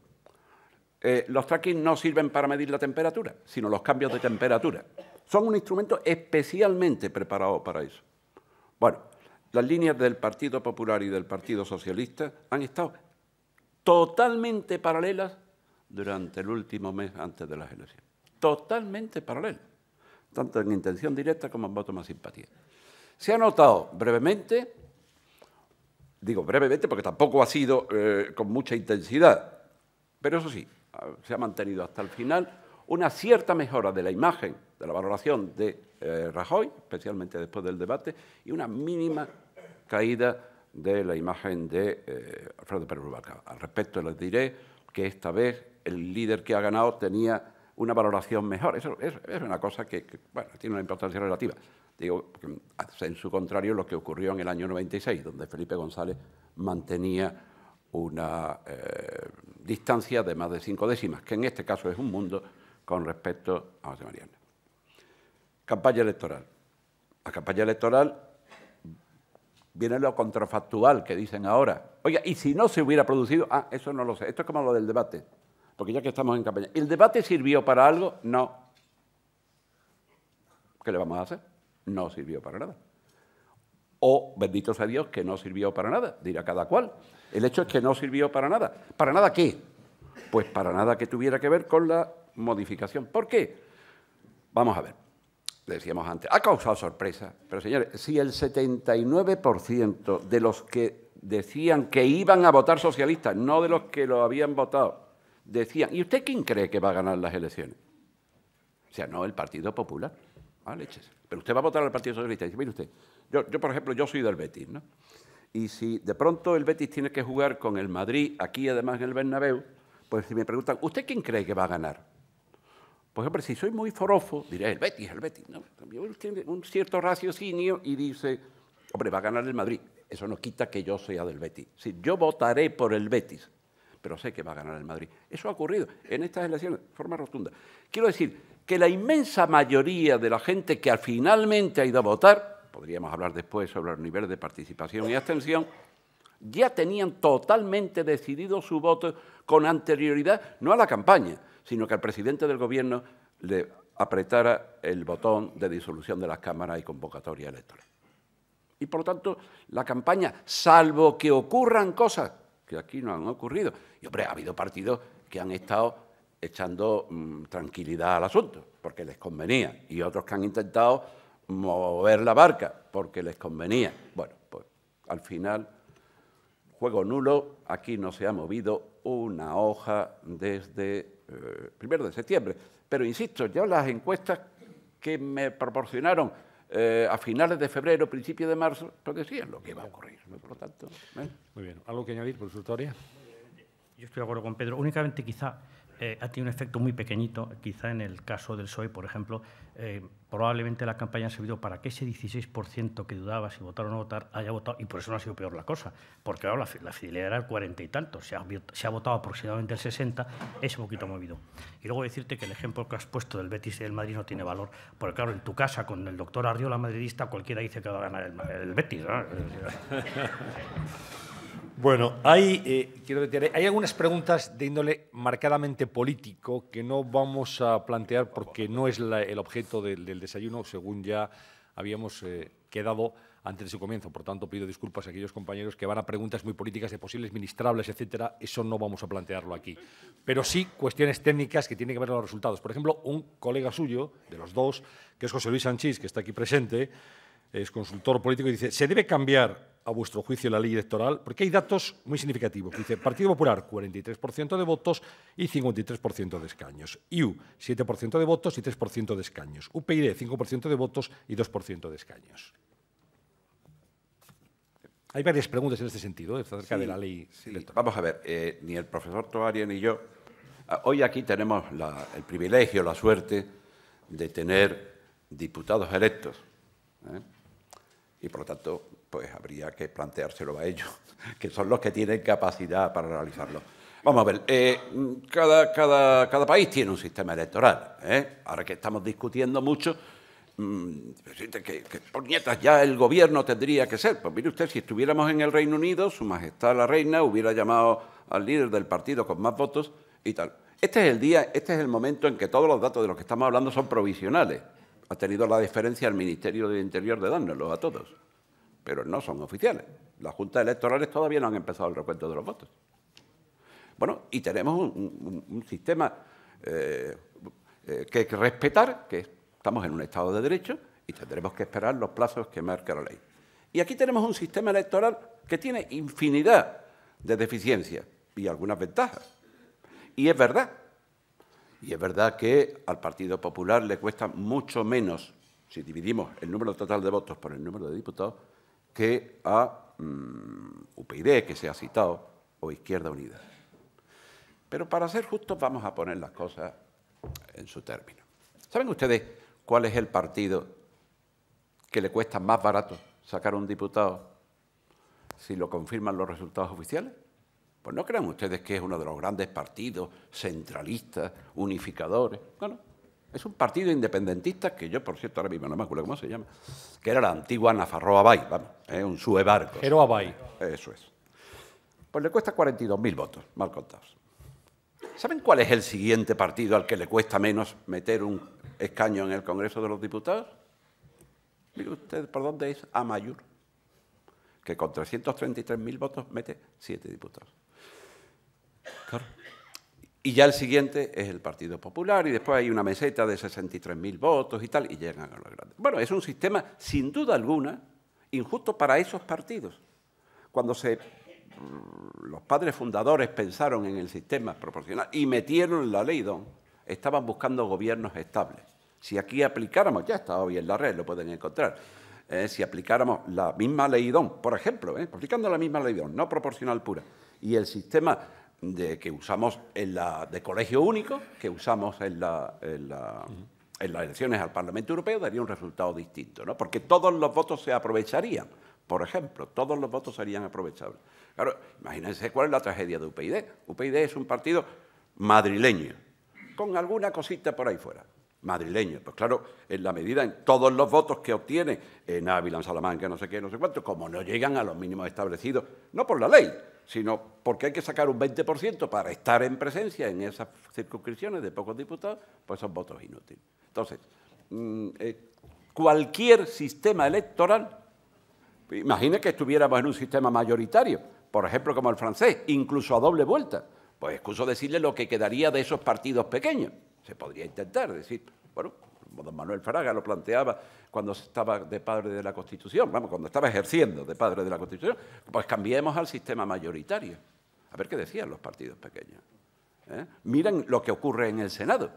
eh, los tracking no sirven para medir la temperatura, sino los cambios de temperatura. Son un instrumento especialmente preparado para eso. Bueno, las líneas del Partido Popular y del Partido Socialista han estado totalmente paralelas durante el último mes antes de las elecciones. Totalmente paralelas, tanto en intención directa como en voto más simpatía. Se ha notado brevemente, digo brevemente porque tampoco ha sido eh, con mucha intensidad, pero eso sí, se ha mantenido hasta el final una cierta mejora de la imagen, de la valoración de eh, Rajoy, especialmente después del debate, y una mínima caída de la imagen de eh, Alfredo Pérez Rubalcaba. Al respecto les diré que esta vez el líder que ha ganado tenía una valoración mejor. Eso es, una cosa que, tiene una importancia relativa. Digo, en su contrario, lo que ocurrió en el año 96, donde Felipe González mantenía una eh, distancia de más de cinco décimas, que en este caso es un mundo con respecto a José Mariano. Campaña electoral. La campaña electoral viene lo contrafactual que dicen ahora. Oiga, y si no se hubiera producido, ah, eso no lo sé. Esto es como lo del debate, porque ya que estamos en campaña. ¿El debate sirvió para algo? No. ¿Qué le vamos a hacer? No sirvió para nada o bendito sea Dios que no sirvió para nada, dirá cada cual. El hecho es que no sirvió para nada. ¿Para nada qué? Pues para nada que tuviera que ver con la modificación. ¿Por qué? Vamos a ver, decíamos antes, ha causado sorpresa, pero señores, si el 79% de los que decían que iban a votar socialistas, no de los que lo habían votado, decían, ¿y usted quién cree que va a ganar las elecciones? O sea, no el Partido Popular. Ah, leches. Pero usted va a votar al Partido Socialista y dice, mire usted, yo, por ejemplo, yo soy del Betis, ¿no? Y si de pronto el Betis tiene que jugar con el Madrid, aquí además en el Bernabéu, pues si me preguntan, ¿usted quién cree que va a ganar? Pues hombre, si soy muy forofo, diré el Betis, el Betis. No, también tiene un cierto raciocinio y dice, hombre, va a ganar el Madrid. Eso no quita que yo sea del Betis. Si yo votaré por el Betis, pero sé que va a ganar el Madrid. Eso ha ocurrido en estas elecciones de forma rotunda. Quiero decir que la inmensa mayoría de la gente que finalmente ha ido a votar podríamos hablar después sobre los niveles de participación y abstención, ya tenían totalmente decidido su voto con anterioridad, no a la campaña, sino que al presidente del gobierno le apretara el botón de disolución de las cámaras y convocatoria electoral. Y por lo tanto, la campaña, salvo que ocurran cosas que aquí no han ocurrido, y hombre, ha habido partidos que han estado echando mm, tranquilidad al asunto, porque les convenía, y otros que han intentado mover la barca, porque les convenía. Bueno, pues al final, juego nulo, aquí no se ha movido una hoja desde eh, primero de septiembre. Pero insisto, ya las encuestas que me proporcionaron eh, a finales de febrero, principios de marzo, sí pues decían lo que iba a ocurrir. Por lo tanto, ¿eh? Muy bien. ¿Algo que añadir, consultoría. Yo estoy de acuerdo con Pedro. Únicamente quizá eh, ha tenido un efecto muy pequeñito, quizá en el caso del PSOE, por ejemplo, eh, probablemente la campaña ha servido para que ese 16% que dudaba si votar o no votar haya votado, y por eso no ha sido peor la cosa, porque ahora la, fidelidad era el 40 y tanto, se ha, ha votado aproximadamente el 60, ese poquito ha movido. Y luego decirte que el ejemplo que has puesto del Betis y del Madrid no tiene valor, porque claro, en tu casa con el doctor Arriola madridista cualquiera dice que va a ganar el, Betis. Bueno, hay, eh, quiero hay algunas preguntas de índole marcadamente político que no vamos a plantear porque no es el objeto del desayuno, según ya habíamos eh, quedado antes de su comienzo. Por tanto, pido disculpas a aquellos compañeros que van a preguntas muy políticas de posibles ministrables, etcétera. Eso no vamos a plantearlo aquí. Pero sí cuestiones técnicas que tienen que ver con los resultados. Por ejemplo, un colega suyo, de los dos, que es José Luis Sánchez, que está aquí presente, es consultor político, y dice, ¿se debe cambiar a vuestro juicio la ley electoral? Porque hay datos muy significativos. Dice, Partido Popular, 43% de votos y 53% de escaños. IU, 7% de votos y 3% de escaños. UPyD, 5% de votos y 2% de escaños. Hay varias preguntas en este sentido, eh, acerca de la ley electoral. Vamos a ver, eh, ni el profesor Toaria ni yo, ah, hoy aquí tenemos el privilegio, la suerte de tener diputados electos. ¿eh? y por lo tanto pues habría que planteárselo a ellos, que son los que tienen capacidad para realizarlo. Vamos a ver, eh, cada, cada, país tiene un sistema electoral. ¿eh? Ahora que estamos discutiendo mucho, mmm, que, que por nietas ya el gobierno tendría que ser. Pues mire usted, si estuviéramos en el Reino Unido, Su Majestad la Reina hubiera llamado al líder del partido con más votos y tal. Este es el día, este es el momento en que todos los datos de los que estamos hablando son provisionales ha tenido la diferencia el Ministerio del Interior de dárnoslo a todos, pero no son oficiales. Las juntas electorales todavía no han empezado el recuento de los votos. Bueno, y tenemos un, sistema eh, eh, que hay que respetar, que estamos en un Estado de Derecho y tendremos que esperar los plazos que marca la ley. Y aquí tenemos un sistema electoral que tiene infinidad de deficiencias y algunas ventajas. Y es verdad y es verdad que al Partido Popular le cuesta mucho menos, si dividimos el número total de votos por el número de diputados, que a mm, UPyD, que se ha citado, o Izquierda Unida. Pero para ser justos vamos a poner las cosas en su término. ¿Saben ustedes cuál es el partido que le cuesta más barato sacar un diputado si lo confirman los resultados oficiales? Pues no crean ustedes que es uno de los grandes partidos centralistas, unificadores. Bueno, es un partido independentista que yo, por cierto, ahora mismo no me acuerdo cómo se llama, que era la antigua Nafarroa Bay, vamos, un sube barco. Bay. Eso es. Pues le cuesta 42.000 votos, mal contados. ¿Saben cuál es el siguiente partido al que le cuesta menos meter un escaño en el Congreso de los Diputados? usted, ¿por dónde es? mayor que con 333.000 votos mete siete diputados. Y ya el siguiente es el Partido Popular y después hay una meseta de 63.000 votos y tal y llegan a los grandes. Bueno, es un sistema sin duda alguna injusto para esos partidos. Cuando se, mm, los padres fundadores pensaron en el sistema proporcional y metieron la ley DON, estaban buscando gobiernos estables. Si aquí aplicáramos, ya está hoy en la red, lo pueden encontrar eh, si aplicáramos la misma ley por ejemplo, eh, aplicando la misma ley no proporcional pura, y el sistema de, que usamos en la, de colegio único, que usamos en, las elecciones al Parlamento Europeo, daría un resultado distinto, ¿no? porque todos los votos se aprovecharían, por ejemplo, todos los votos serían aprovechables. Claro, imagínense cuál es la tragedia de UPyD. UPyD es un partido madrileño, con alguna cosita por ahí fuera. Madrileño, Pues claro, en la medida en todos los votos que obtiene en Ávila, en Salamanca, no sé qué, no sé cuánto, como no llegan a los mínimos establecidos, no por la ley, sino porque hay que sacar un 20% para estar en presencia en esas circunscripciones de pocos diputados, pues son votos inútiles. Entonces, mm, eh, cualquier sistema electoral, imagina que estuviéramos en un sistema mayoritario, por ejemplo como el francés, incluso a doble vuelta, pues excuso decirle lo que quedaría de esos partidos pequeños. Se podría intentar decir, bueno, don Manuel Fraga lo planteaba cuando estaba de padre de la Constitución, vamos, cuando estaba ejerciendo de padre de la Constitución, pues cambiemos al sistema mayoritario. A ver qué decían los partidos pequeños. ¿eh? Miren lo que ocurre en el Senado,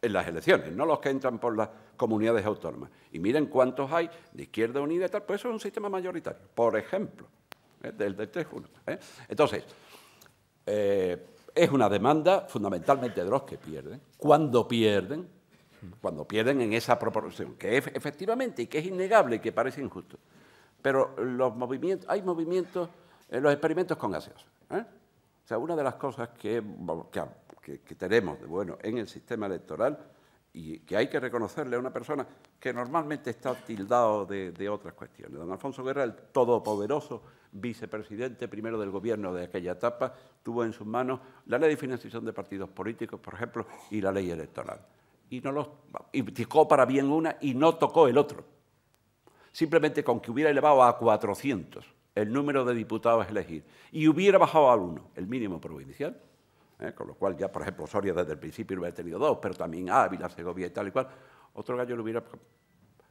en las elecciones, no los que entran por las comunidades autónomas. Y miren cuántos hay de Izquierda Unida y tal, pues eso es un sistema mayoritario, por ejemplo, ¿eh? del, 3-1. ¿eh? Entonces, es una demanda fundamentalmente de los que pierden. Cuando pierden, cuando pierden en esa proporción, que es efectivamente y que es innegable y que parece injusto. Pero los movimientos, hay movimientos, eh, los experimentos con gaseos. ¿eh? O sea, una de las cosas que, que, tenemos bueno en el sistema electoral y que hay que reconocerle a una persona que normalmente está tildado de, de otras cuestiones. Don Alfonso Guerra, el todopoderoso, vicepresidente primero del gobierno de aquella etapa, tuvo en sus manos la ley de financiación de partidos políticos, por ejemplo, y la ley electoral. Y, no los, y tocó para bien una y no tocó el otro. Simplemente con que hubiera elevado a 400 el número de diputados a elegir y hubiera bajado al uno el mínimo provincial, ¿eh? con lo cual ya, por ejemplo, Soria desde el principio hubiera tenido dos, pero también Ávila, Segovia y tal y cual, otro gallo lo hubiera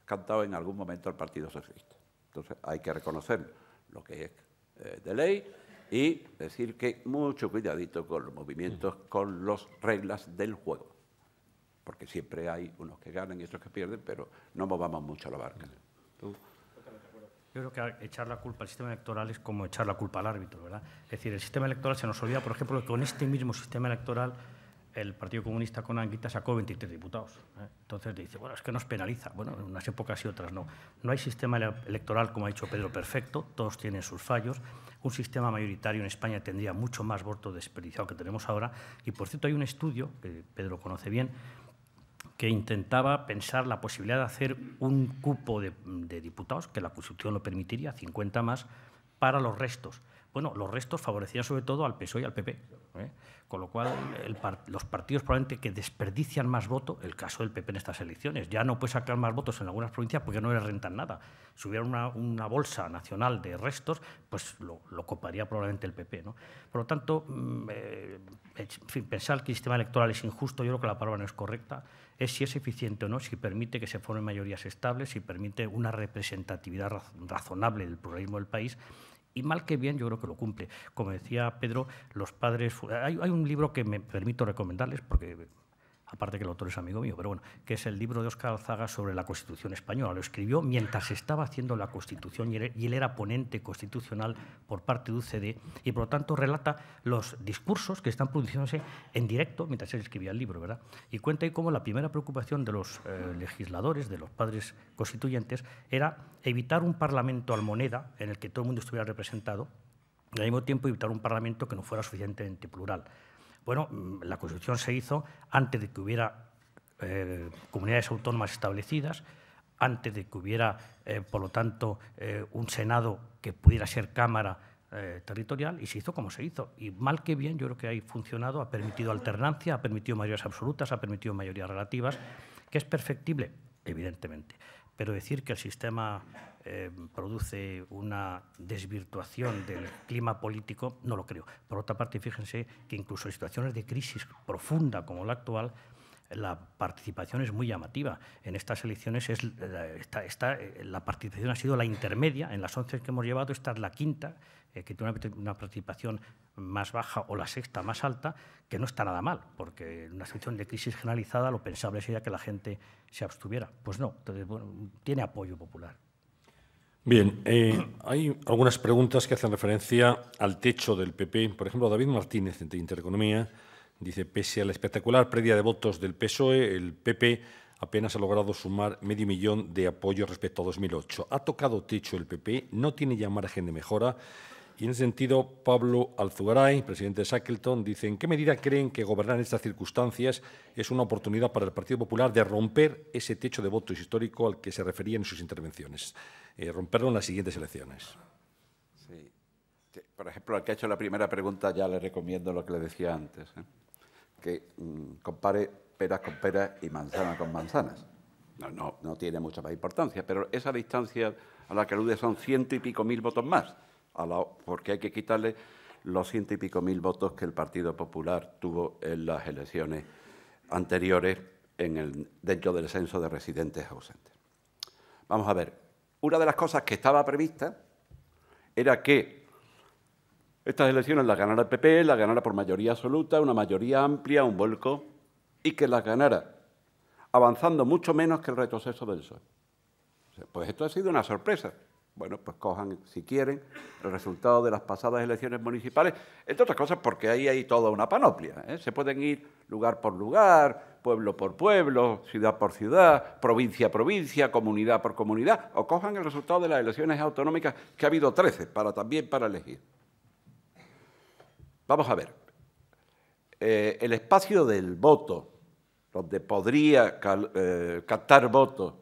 cantado en algún momento al Partido Socialista. Entonces hay que reconocerlo lo que es eh, de ley, y decir que mucho cuidadito con los movimientos, con las reglas del juego. Porque siempre hay unos que ganan y otros que pierden, pero no movamos mucho la barca. Yo creo que echar la culpa al sistema electoral es como echar la culpa al árbitro, ¿verdad? Es decir, el sistema electoral se nos olvida, por ejemplo, que con este mismo sistema electoral el Partido Comunista con Anguita sacó 23 diputados. ¿eh? Entonces dice, bueno, es que nos penaliza. Bueno, en unas épocas y otras no. No hay sistema electoral, como ha dicho Pedro, perfecto, todos tienen sus fallos. Un sistema mayoritario en España tendría mucho más voto desperdiciado que tenemos ahora. Y por cierto, hay un estudio, que Pedro conoce bien, que intentaba pensar la posibilidad de hacer un cupo de, de diputados, que la Constitución lo permitiría, 50 más, para los restos. Bueno, los restos favorecían sobre todo al PSOE y al PP. ¿eh? Con lo cual, los partidos probablemente que desperdician más voto, el caso del PP en estas elecciones, ya no puede sacar más votos en algunas provincias porque no le rentan nada. Si hubiera una, bolsa nacional de restos, pues lo, coparía probablemente el PP. Por lo tanto, mm, eh, pensar que el sistema electoral es injusto, yo creo que la palabra no es correcta, es si es eficiente o no, si permite que se formen mayorías estables, si permite una representatividad razonable del pluralismo del país y mal que bien yo creo que lo cumple. Como decía Pedro, los padres... Hay, hay un libro que me permito recomendarles porque aparte que el autor es amigo mío, pero bueno, que es el libro de Oscar Alzaga sobre la Constitución española. Lo escribió mientras se estaba haciendo la Constitución y él, era ponente constitucional por parte de UCD y, por lo tanto, relata los discursos que están produciéndose en directo mientras él escribía el libro, ¿verdad? Y cuenta ahí cómo la primera preocupación de los eh, legisladores, de los padres constituyentes, era evitar un parlamento al moneda en el que todo el mundo estuviera representado y, al mismo tiempo, evitar un parlamento que no fuera suficientemente plural. Bueno, mm, la Constitución se hizo antes de que hubiera eh, comunidades autónomas establecidas, antes de que hubiera, eh, por lo tanto, eh, un Senado que pudiera ser Cámara territorial, y se hizo como se hizo. Y mal que bien, yo creo que ha funcionado, ha permitido alternancia, ha permitido mayorías absolutas, ha permitido mayorías relativas, que es perfectible, evidentemente. Pero decir que el sistema eh, produce una desvirtuación del clima político, no lo creo. Por otra parte, fíjense que incluso en situaciones de crisis profunda como la actual, la participación es muy llamativa. En estas elecciones eh, la participación ha sido la intermedia, en las 11 que hemos llevado esta es la quinta, eh, que tiene una, participación más baja o la sexta más alta, que no está nada mal, porque en una situación de crisis generalizada lo pensable sería que la gente se abstuviera. Pues no, tiene apoyo popular. Bien, eh, hay algunas preguntas que hacen referencia al techo del PP. Por ejemplo, David Martínez, de Intereconomía, dice, pese a la espectacular pérdida de votos del PSOE, el PP apenas ha logrado sumar medio millón de apoyos respecto a 2008. ¿Ha tocado techo el PP? ¿No tiene ya margen de mejora? Y en ese sentido, Pablo Alzugaray, presidente de Shackleton, dice, ¿en qué medida creen que gobernar en estas circunstancias es una oportunidad para el Partido Popular de romper ese techo de votos histórico al que se refería en sus intervenciones? Eh, romperlo en las siguientes elecciones. Sí. Por ejemplo, al que ha hecho la primera pregunta ya le recomiendo lo que le decía antes, ¿eh? que mm, compare peras con peras y manzanas con manzanas. No, no tiene mucha más importancia, pero esa distancia a la que alude son ciento y pico mil votos más porque hay que quitarle los ciento y pico mil votos que el Partido Popular tuvo en las elecciones anteriores en el, dentro del censo de residentes ausentes. Vamos a ver, una de las cosas que estaba prevista era que estas elecciones las ganara el PP, las ganara por mayoría absoluta, una mayoría amplia, un vuelco, y que las ganara avanzando mucho menos que el retroceso del PSOE. Pues esto ha sido una sorpresa. Bueno, pues cojan, si quieren, el resultado de las pasadas elecciones municipales, entre otras cosas porque ahí hay toda una panoplia. ¿eh? Se pueden ir lugar por lugar, pueblo por pueblo, ciudad por ciudad, provincia por provincia, comunidad por comunidad, o cojan el resultado de las elecciones autonómicas, que ha habido 13 para, también para elegir. Vamos a ver. Eh, el espacio del voto, donde podría eh, captar votos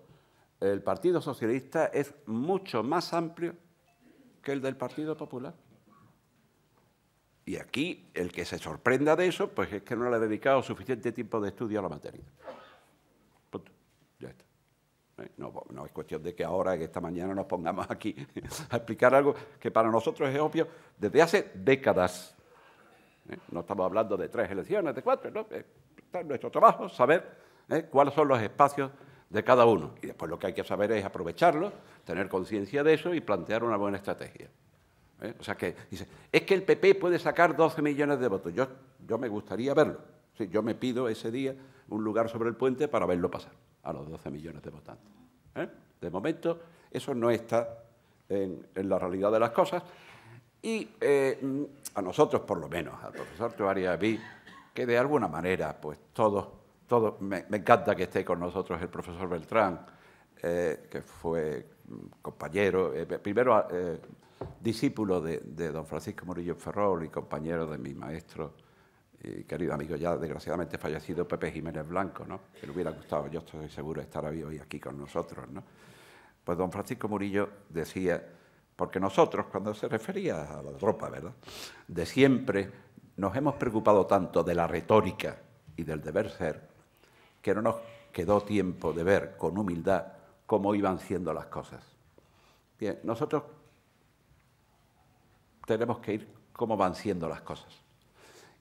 el Partido Socialista es mucho más amplio que el del Partido Popular. Y aquí el que se sorprenda de eso, pues es que no le ha dedicado suficiente tiempo de estudio a la materia. Punto. Ya está. Eh, no, es cuestión de que ahora, que esta mañana nos pongamos aquí a explicar algo que para nosotros es obvio desde hace décadas. Eh, no estamos hablando de tres elecciones, de cuatro, ¿no? Eh, nuestro trabajo saber cuáles son los espacios de cada uno. Y después lo que hay que saber es aprovecharlo, tener conciencia de eso y plantear una buena estrategia. ¿Eh? O sea que dice, es que el PP puede sacar 12 millones de votos. Yo, yo me gustaría verlo. Sí, yo me pido ese día un lugar sobre el puente para verlo pasar a los 12 millones de votantes. ¿Eh? De momento, eso no está en, la realidad de las cosas. Y eh, a nosotros, por lo menos, al profesor Tuaria vi que de alguna manera, pues todos me, encanta que esté con nosotros el profesor Beltrán, eh, que fue mm, compañero, eh, primero ah, eh, discípulo de, don Francisco Murillo Ferrol y compañero de mi maestro y querido amigo ya desgraciadamente fallecido Pepe Jiménez Blanco, ¿no? que le hubiera gustado, yo estoy seguro, estar hoy aquí con nosotros. Pues don Francisco Murillo decía, porque nosotros cuando se refería a la ropa, ¿verdad? De siempre nos hemos preocupado tanto de la retórica y del deber ser que no nos quedó tiempo de ver con humildad cómo iban siendo las cosas. Bien, nosotros tenemos que ir cómo van siendo las cosas.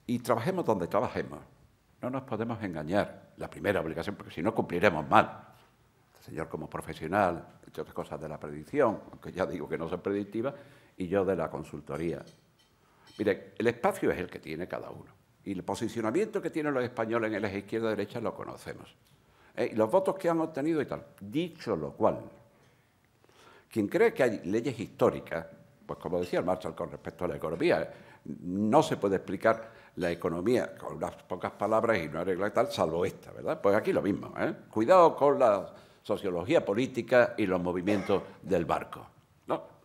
Y trabajemos donde trabajemos. No nos podemos engañar. La primera obligación, porque si no cumpliremos mal. Este señor como profesional, hecho otras cosas de la predicción, aunque ya digo que no son predictivas, y yo de la consultoría. Mire, el espacio es el que tiene cada uno. Y el posicionamiento que tienen los españoles en el eje izquierda-derecha lo conocemos. Eh, y los votos que han obtenido y tal. Dicho lo cual, quien cree que hay leyes históricas, pues como decía el Marshall con respecto a la economía, no se puede explicar la economía con unas pocas palabras y una regla tal, salvo esta, ¿verdad? Pues aquí lo mismo. ¿eh? Cuidado con la sociología política y los movimientos del barco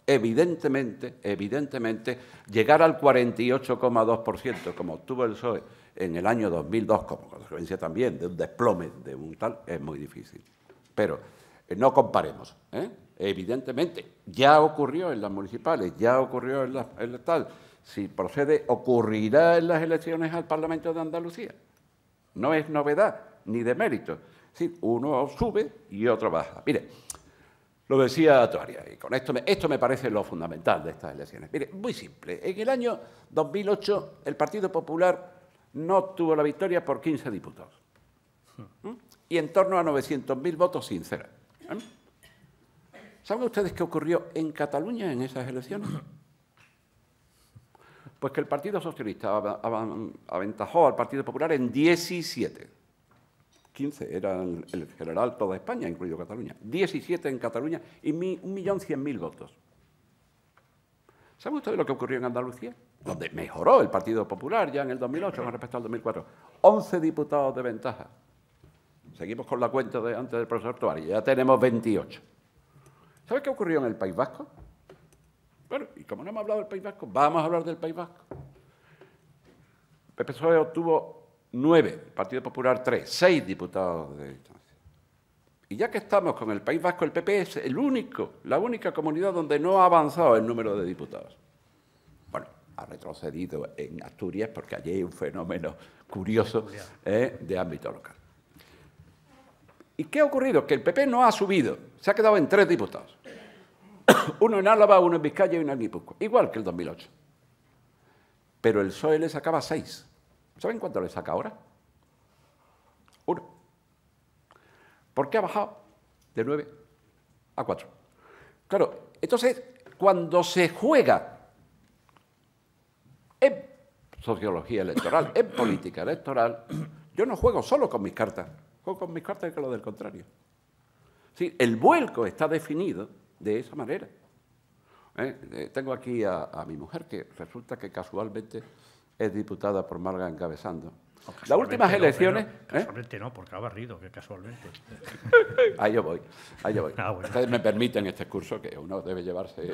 evidentemente, evidentemente, llegar al 48,2%, como obtuvo el PSOE en el año 2002, como consecuencia también de un desplome de un tal, es muy difícil. Pero eh, no comparemos, ¿eh? evidentemente, ya ocurrió en las municipales, ya ocurrió en las la tal. Si procede, ocurrirá en las elecciones al Parlamento de Andalucía. No es novedad, ni de mérito. Es uno sube y otro baja. Mire, lo decía Atuaria, y con esto me, esto me parece lo fundamental de estas elecciones. Mire, muy simple. En el año 2008 el Partido Popular no obtuvo la victoria por 15 diputados. Hmm. ¿Mm? Y en torno a 900.000 votos sinceros. ¿Mm? ¿Saben ustedes qué ocurrió en Cataluña en esas elecciones? Pues que el Partido Socialista aventajó al Partido Popular en 17. 15 eran el, general toda España, incluido Cataluña. 17 en Cataluña y 1.100.000 votos. ¿Sabe usted lo que ocurrió en Andalucía? Donde mejoró el Partido Popular ya en el 2008 con respecto al 2004. 11 diputados de ventaja. Seguimos con la cuenta de antes del profesor Tuari, ya tenemos 28. ¿Sabe qué ocurrió en el País Vasco? Bueno, y como no hemos hablado del País Vasco, vamos a hablar del País Vasco. El PSOE obtuvo Nueve. Partido Popular tres. Seis diputados de distancia. Y ya que estamos con el País Vasco, el PP es el único, la única comunidad donde no ha avanzado el número de diputados. Bueno, ha retrocedido en Asturias porque allí hay un fenómeno curioso ¿eh? de ámbito local. ¿Y qué ha ocurrido? Que el PP no ha subido, se ha quedado en tres diputados. uno en Álava, uno en Vizcaya y uno en Guipúzcoa, igual que el 2008. Pero el PSOE le sacaba seis. ¿Saben cuánto le saca ahora? Uno. ¿Por qué ha bajado de nueve a cuatro. Claro, entonces, cuando se juega en sociología electoral, en política electoral, yo no juego solo con mis cartas, juego con mis cartas que lo del contrario. Sí, el vuelco está definido de esa manera. ¿Eh? Eh, tengo aquí a mi mujer que resulta que casualmente es diputada por Marga encabezando. Las últimas elecciones. casualmente no, porque ha barrido, que casualmente. ahí yo voy, ahí yo voy. Ah, Ustedes me permiten este curso, que uno debe llevarse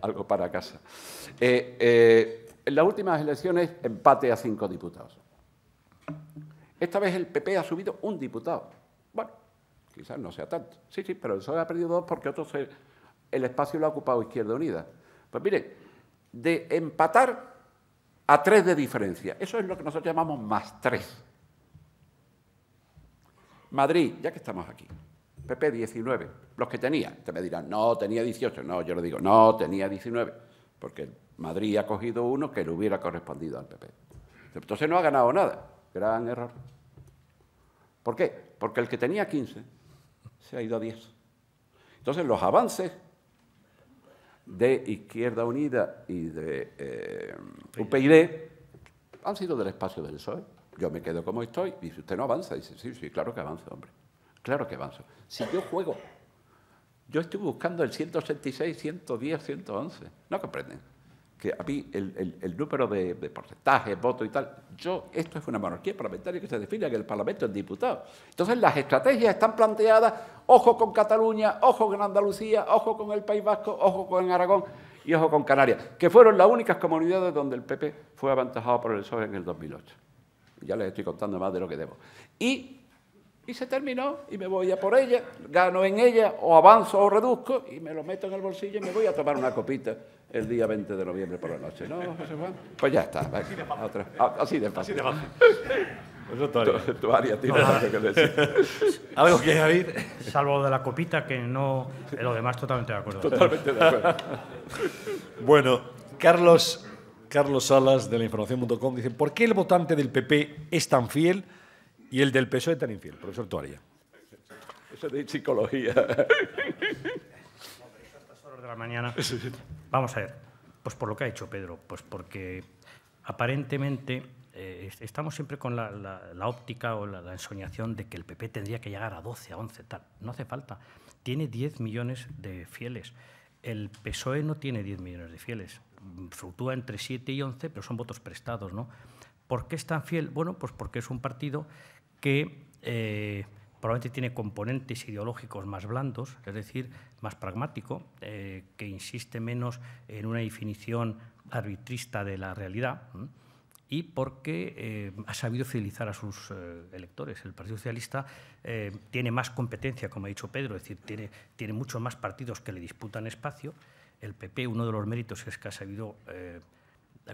algo para casa. en eh, eh, las últimas elecciones, empate a cinco diputados. Esta vez el PP ha subido un diputado. Bueno, quizás no sea tanto. Sí, sí, pero el PSOE ha perdido dos porque otro el espacio lo ha ocupado Izquierda Unida. Pues mire, de empatar a tres de diferencia. Eso es lo que nosotros llamamos más tres. Madrid, ya que estamos aquí, PP 19, los que tenía, te me dirán, no, tenía 18, no, yo le digo, no, tenía 19, porque Madrid ha cogido uno que le hubiera correspondido al PP. Entonces no ha ganado nada, gran error. ¿Por qué? Porque el que tenía 15 se ha ido a 10. Entonces los avances de Izquierda Unida y de eh, UPyD han sido del espacio del sol. E. Yo me quedo como estoy. Y si ¿usted no avanza? dice, sí, sí, claro que avanza, hombre. Claro que avanza. Si yo juego, yo estoy buscando el 166, 110, 111. No comprenden que a el, número de, porcentajes, votos y tal, yo, esto es una monarquía parlamentaria que se define que el Parlamento es diputado. Entonces las estrategias están planteadas, ojo con Cataluña, ojo con Andalucía, ojo con el País Vasco, ojo con Aragón y ojo con Canarias, que fueron las únicas comunidades donde el PP fue avantajado por el PSOE en el 2008. Ya les estoy contando más de lo que debo. Y y se terminó y me voy a por ella, gano en ella o avanzo o reduzco y me lo meto en el bolsillo y me voy a tomar una copita el día 20 de noviembre por la noche. ¿No, José Juan? Pues ya está. Así de fácil. Así de fácil. Así pues de Eso tu, área tiene que decir. ¿Algo que David? Salvo de la copita, que no. Lo demás, totalmente de acuerdo. Totalmente de acuerdo. bueno, Carlos, Carlos Salas de la información.com dice: ¿Por qué el votante del PP es tan fiel y el del PSOE tan infiel? Profesor Tuaria. Eso de psicología mañana. Vamos a ver, pues por lo que ha hecho Pedro, pues porque aparentemente eh, estamos siempre con la, óptica o la, ensoñación de que el PP tendría que llegar a 12, a 11, tal. No hace falta. Tiene 10 millones de fieles. El PSOE no tiene 10 millones de fieles. Mm, fluctúa entre 7 y 11, pero son votos prestados, ¿no? ¿Por qué es tan fiel? Bueno, pues porque es un partido que... Eh, probablemente tiene componentes ideológicos más blandos, es decir, más pragmático, eh, que insiste menos en una definición arbitrista de la realidad y porque eh, ha sabido fidelizar a sus eh, electores. El Partido Socialista tiene más competencia, como ha dicho Pedro, es decir, tiene, tiene, muchos más partidos que le disputan espacio. El PP, uno de los méritos es que ha sabido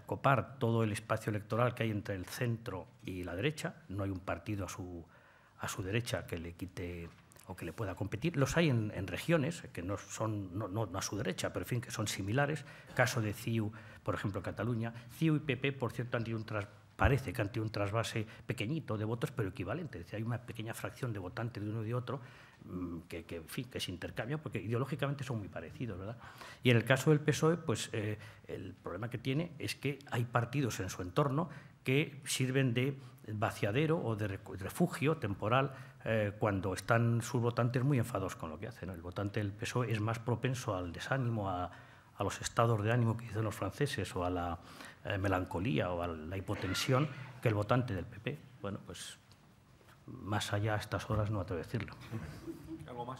copar todo el espacio electoral que hay entre el centro y la derecha. No hay un partido a su, a su derecha que le quite o que le pueda competir. Los hay en, regiones que no son no, a su derecha, pero en fin, que son similares. Caso de CIU, por ejemplo, Cataluña. CIU y PP, por cierto, han un tras, parece que han tenido un trasvase pequeñito de votos, pero equivalente. Es decir, hay una pequeña fracción de votantes de uno y de otro mm, que, fin, que se intercambian porque ideológicamente son muy parecidos. ¿verdad? Y en el caso del PSOE, pues eh, el problema que tiene es que hay partidos en su entorno que sirven de vaciadero o de refugio temporal eh, cuando están sus votantes muy enfados con lo que hacen. El votante del PSOE es más propenso al desánimo, a, los estados de ánimo que dicen los franceses o a la eh, melancolía o a la hipotensión que el votante del PP. Bueno, pues más allá a estas horas no atrevo decirlo. ¿Algo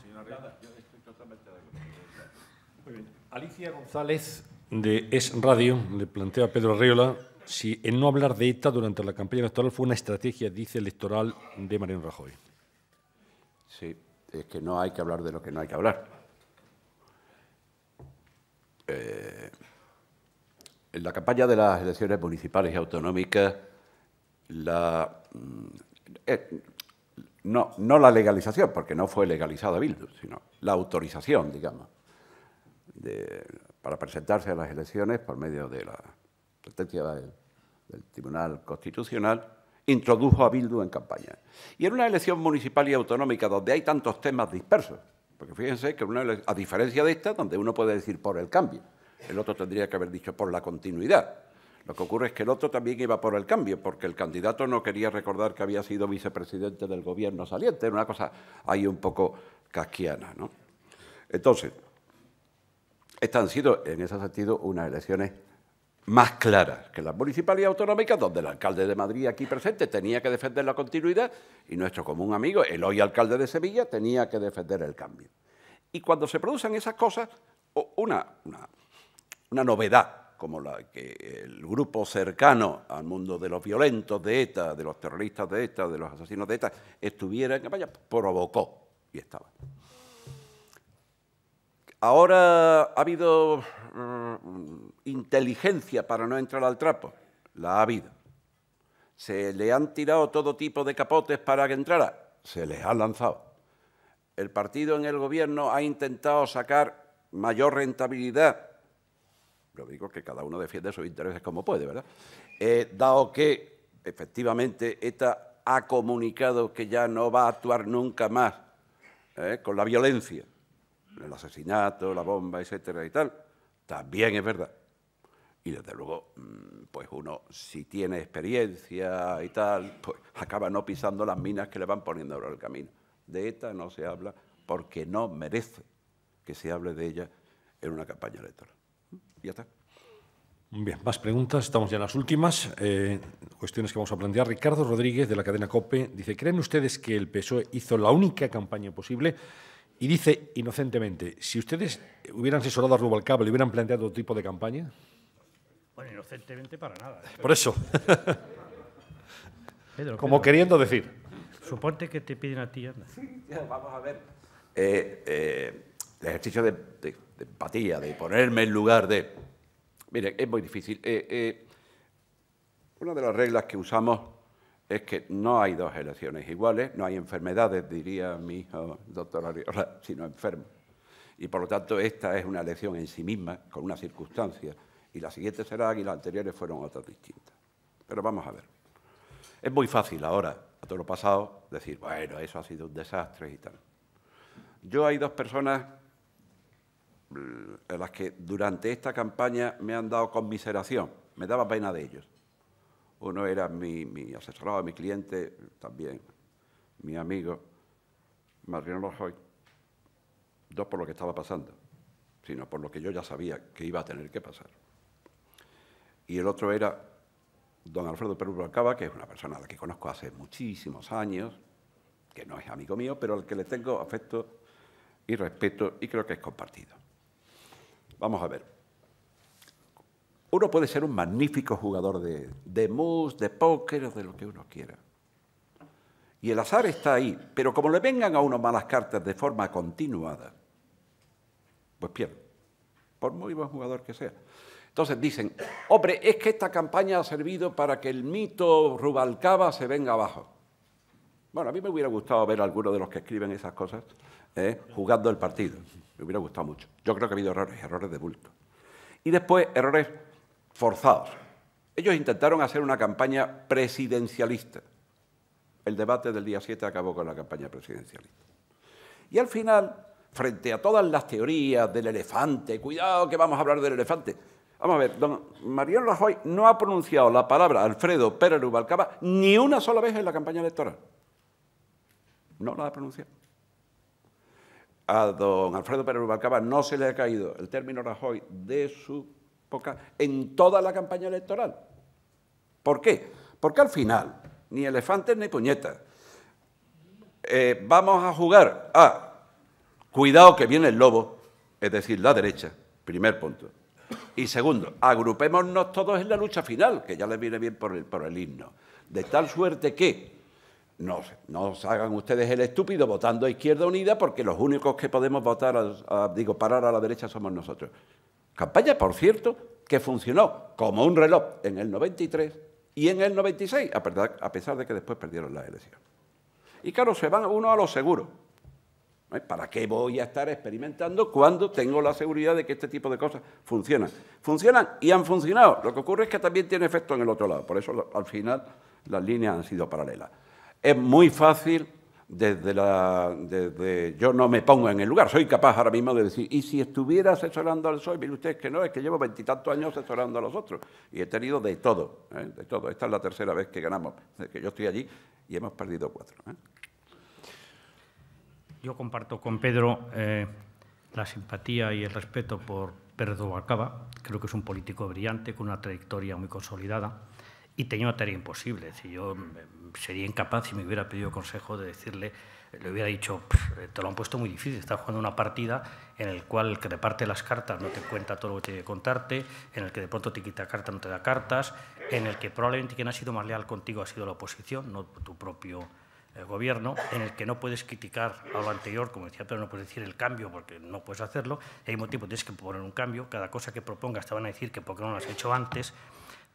Alicia González de Es Radio le plantea a Pedro Arriola si el no hablar de esta durante la campaña electoral fue una estrategia, dice, electoral de Mariano Rajoy. Sí, es que no hay que hablar de lo que no hay que hablar. Eh, en la campaña de las elecciones municipales y autonómicas, la, mm, eh, no, no la legalización, porque no fue legalizada Bildu, sino la autorización, digamos, de, para presentarse a las elecciones por medio de la sentencia del, Tribunal Constitucional, introdujo a Bildu en campaña. Y en una elección municipal y autonómica donde hay tantos temas dispersos, porque fíjense que una, a diferencia de esta, donde uno puede decir por el cambio, el otro tendría que haber dicho por la continuidad. Lo que ocurre es que el otro también iba por el cambio, porque el candidato no quería recordar que había sido vicepresidente del gobierno saliente, era una cosa ahí un poco casquiana. Entonces, estas han sido, en ese sentido, unas elecciones más claras que las municipalidades autonómicas, donde el alcalde de Madrid aquí presente tenía que defender la continuidad y nuestro común amigo, el hoy alcalde de Sevilla, tenía que defender el cambio. Y cuando se producen esas cosas, una, novedad como la que el grupo cercano al mundo de los violentos de ETA, de los terroristas de ETA, de los asesinos de ETA, estuviera en vaya, provocó y estaba. Ahora ha habido mm, inteligencia para no entrar al trapo. La ha habido. Se le han tirado todo tipo de capotes para que entrara. Se les ha lanzado. El partido en el gobierno ha intentado sacar mayor rentabilidad. Lo digo que cada uno defiende sus intereses como puede, ¿verdad? Eh, dado que efectivamente ETA ha comunicado que ya no va a actuar nunca más eh, con la violencia el asesinato, la bomba, etcétera y tal, también es verdad. Y desde luego, mm, pues uno, si tiene experiencia y tal, pues acaba no pisando las minas que le van poniendo ahora el camino. De ETA no se habla porque no merece que se hable de ella en una campaña electoral. ¿Mm? Ya está. Bien, más preguntas, estamos ya en las últimas. Eh, cuestiones que vamos a plantear. Ricardo Rodríguez, de la cadena COPE, dice, ¿creen ustedes que el PSOE hizo la única campaña posible y dice inocentemente, si ustedes hubieran asesorado a Rubalcaba, ¿le hubieran planteado otro tipo de campaña? Bueno, inocentemente para nada. ¿eh? Por eso. Como queriendo decir. Suponte que te piden a ti, anda. Vamos a ver. Eh, eh, el ejercicio de, empatía, de ponerme en lugar de... Mire, es muy difícil. una de las reglas que usamos es que no hay dos elecciones iguales, no hay enfermedades, diría mi hijo doctor Ariola, sino enfermos. Y por lo tanto, esta es una elección en sí misma, con una circunstancia, y la siguiente será y las anteriores fueron otras distintas. Pero vamos a ver. Es muy fácil ahora, a todo lo pasado, decir, bueno, eso ha sido un desastre y tal. Yo hay dos personas mm, a las que durante esta campaña me han dado conmiseración, me daba pena de ellos. Uno era mi, asesorado, mi cliente, también mi amigo, Mariano Rajoy. Dos por lo que estaba pasando, sino por lo que yo ya sabía que iba a tener que pasar. Y el otro era don Alfredo Perú que es una persona a la que conozco hace muchísimos años, que no es amigo mío, pero al que le tengo afecto y respeto y creo que es compartido. Vamos a ver. Uno puede ser un magnífico jugador de, de mus, de póker, o de lo que uno quiera. Y el azar está ahí, pero como le vengan a uno malas cartas de forma continuada, pues pierde, por muy buen jugador que sea. Entonces dicen, hombre, es que esta campaña ha servido para que el mito Rubalcaba se venga abajo. Bueno, a mí me hubiera gustado ver a alguno de los que escriben esas cosas ¿eh? jugando el partido. Me hubiera gustado mucho. Yo creo que ha habido errores, errores de bulto. Y después errores forzados. Ellos intentaron hacer una campaña presidencialista. El debate del día 7 acabó con la campaña presidencialista. Y al final, frente a todas las teorías del elefante, cuidado que vamos a hablar del elefante. Vamos a ver, don Mariano Rajoy no ha pronunciado la palabra Alfredo Pérez Rubalcaba ni una sola vez en la campaña electoral. No la ha pronunciado. A don Alfredo Pérez Rubalcaba no se le ha caído el término Rajoy de su en toda la campaña electoral. ¿Por qué? Porque al final, ni elefantes ni puñetas. Eh, vamos a jugar a, ah, cuidado que viene el lobo, es decir, la derecha, primer punto. Y segundo, agrupémonos todos en la lucha final, que ya les viene bien por el, por el himno, de tal suerte que no, no hagan ustedes el estúpido votando a Izquierda Unida, porque los únicos que podemos votar, digo, parar a la derecha somos nosotros. Campaña, por cierto, que funcionó como un reloj en el 93 y en el 96, a pesar de que después perdieron las elecciones. Y claro, se van uno a lo seguro. ¿Eh? ¿Para qué voy a estar experimentando cuando tengo la seguridad de que este tipo de cosas funcionan? Funcionan y han funcionado. Lo que ocurre es que también tiene efecto en el otro lado. Por eso, al final, las líneas han sido paralelas. Es muy fácil desde la. Desde, yo no me pongo en el lugar, soy capaz ahora mismo de decir, y si estuviera asesorando al PSOE, mire usted que no, es que llevo veintitantos años asesorando a los otros. Y he tenido de todo, ¿eh? de todo. Esta es la tercera vez que ganamos, desde que yo estoy allí y hemos perdido cuatro. ¿eh? Yo comparto con Pedro eh, la simpatía y el respeto por Pedro Acaba. Creo que es un político brillante, con una trayectoria muy consolidada y tenía una tarea imposible. Si yo sería incapaz, si me hubiera pedido consejo, de decirle, le hubiera dicho, te lo han puesto muy difícil, estás jugando una partida en el cual el que reparte las cartas no te cuenta todo lo que tiene que contarte, en el que de pronto te quita cartas, no te da cartas, en el que probablemente quien ha sido más leal contigo ha sido la oposición, no tu propio eh, gobierno, en el que no puedes criticar a lo anterior, como decía pero no puedes decir el cambio porque no puedes hacerlo, y al mismo tienes que poner un cambio, cada cosa que propongas te van a decir que porque no lo has hecho antes,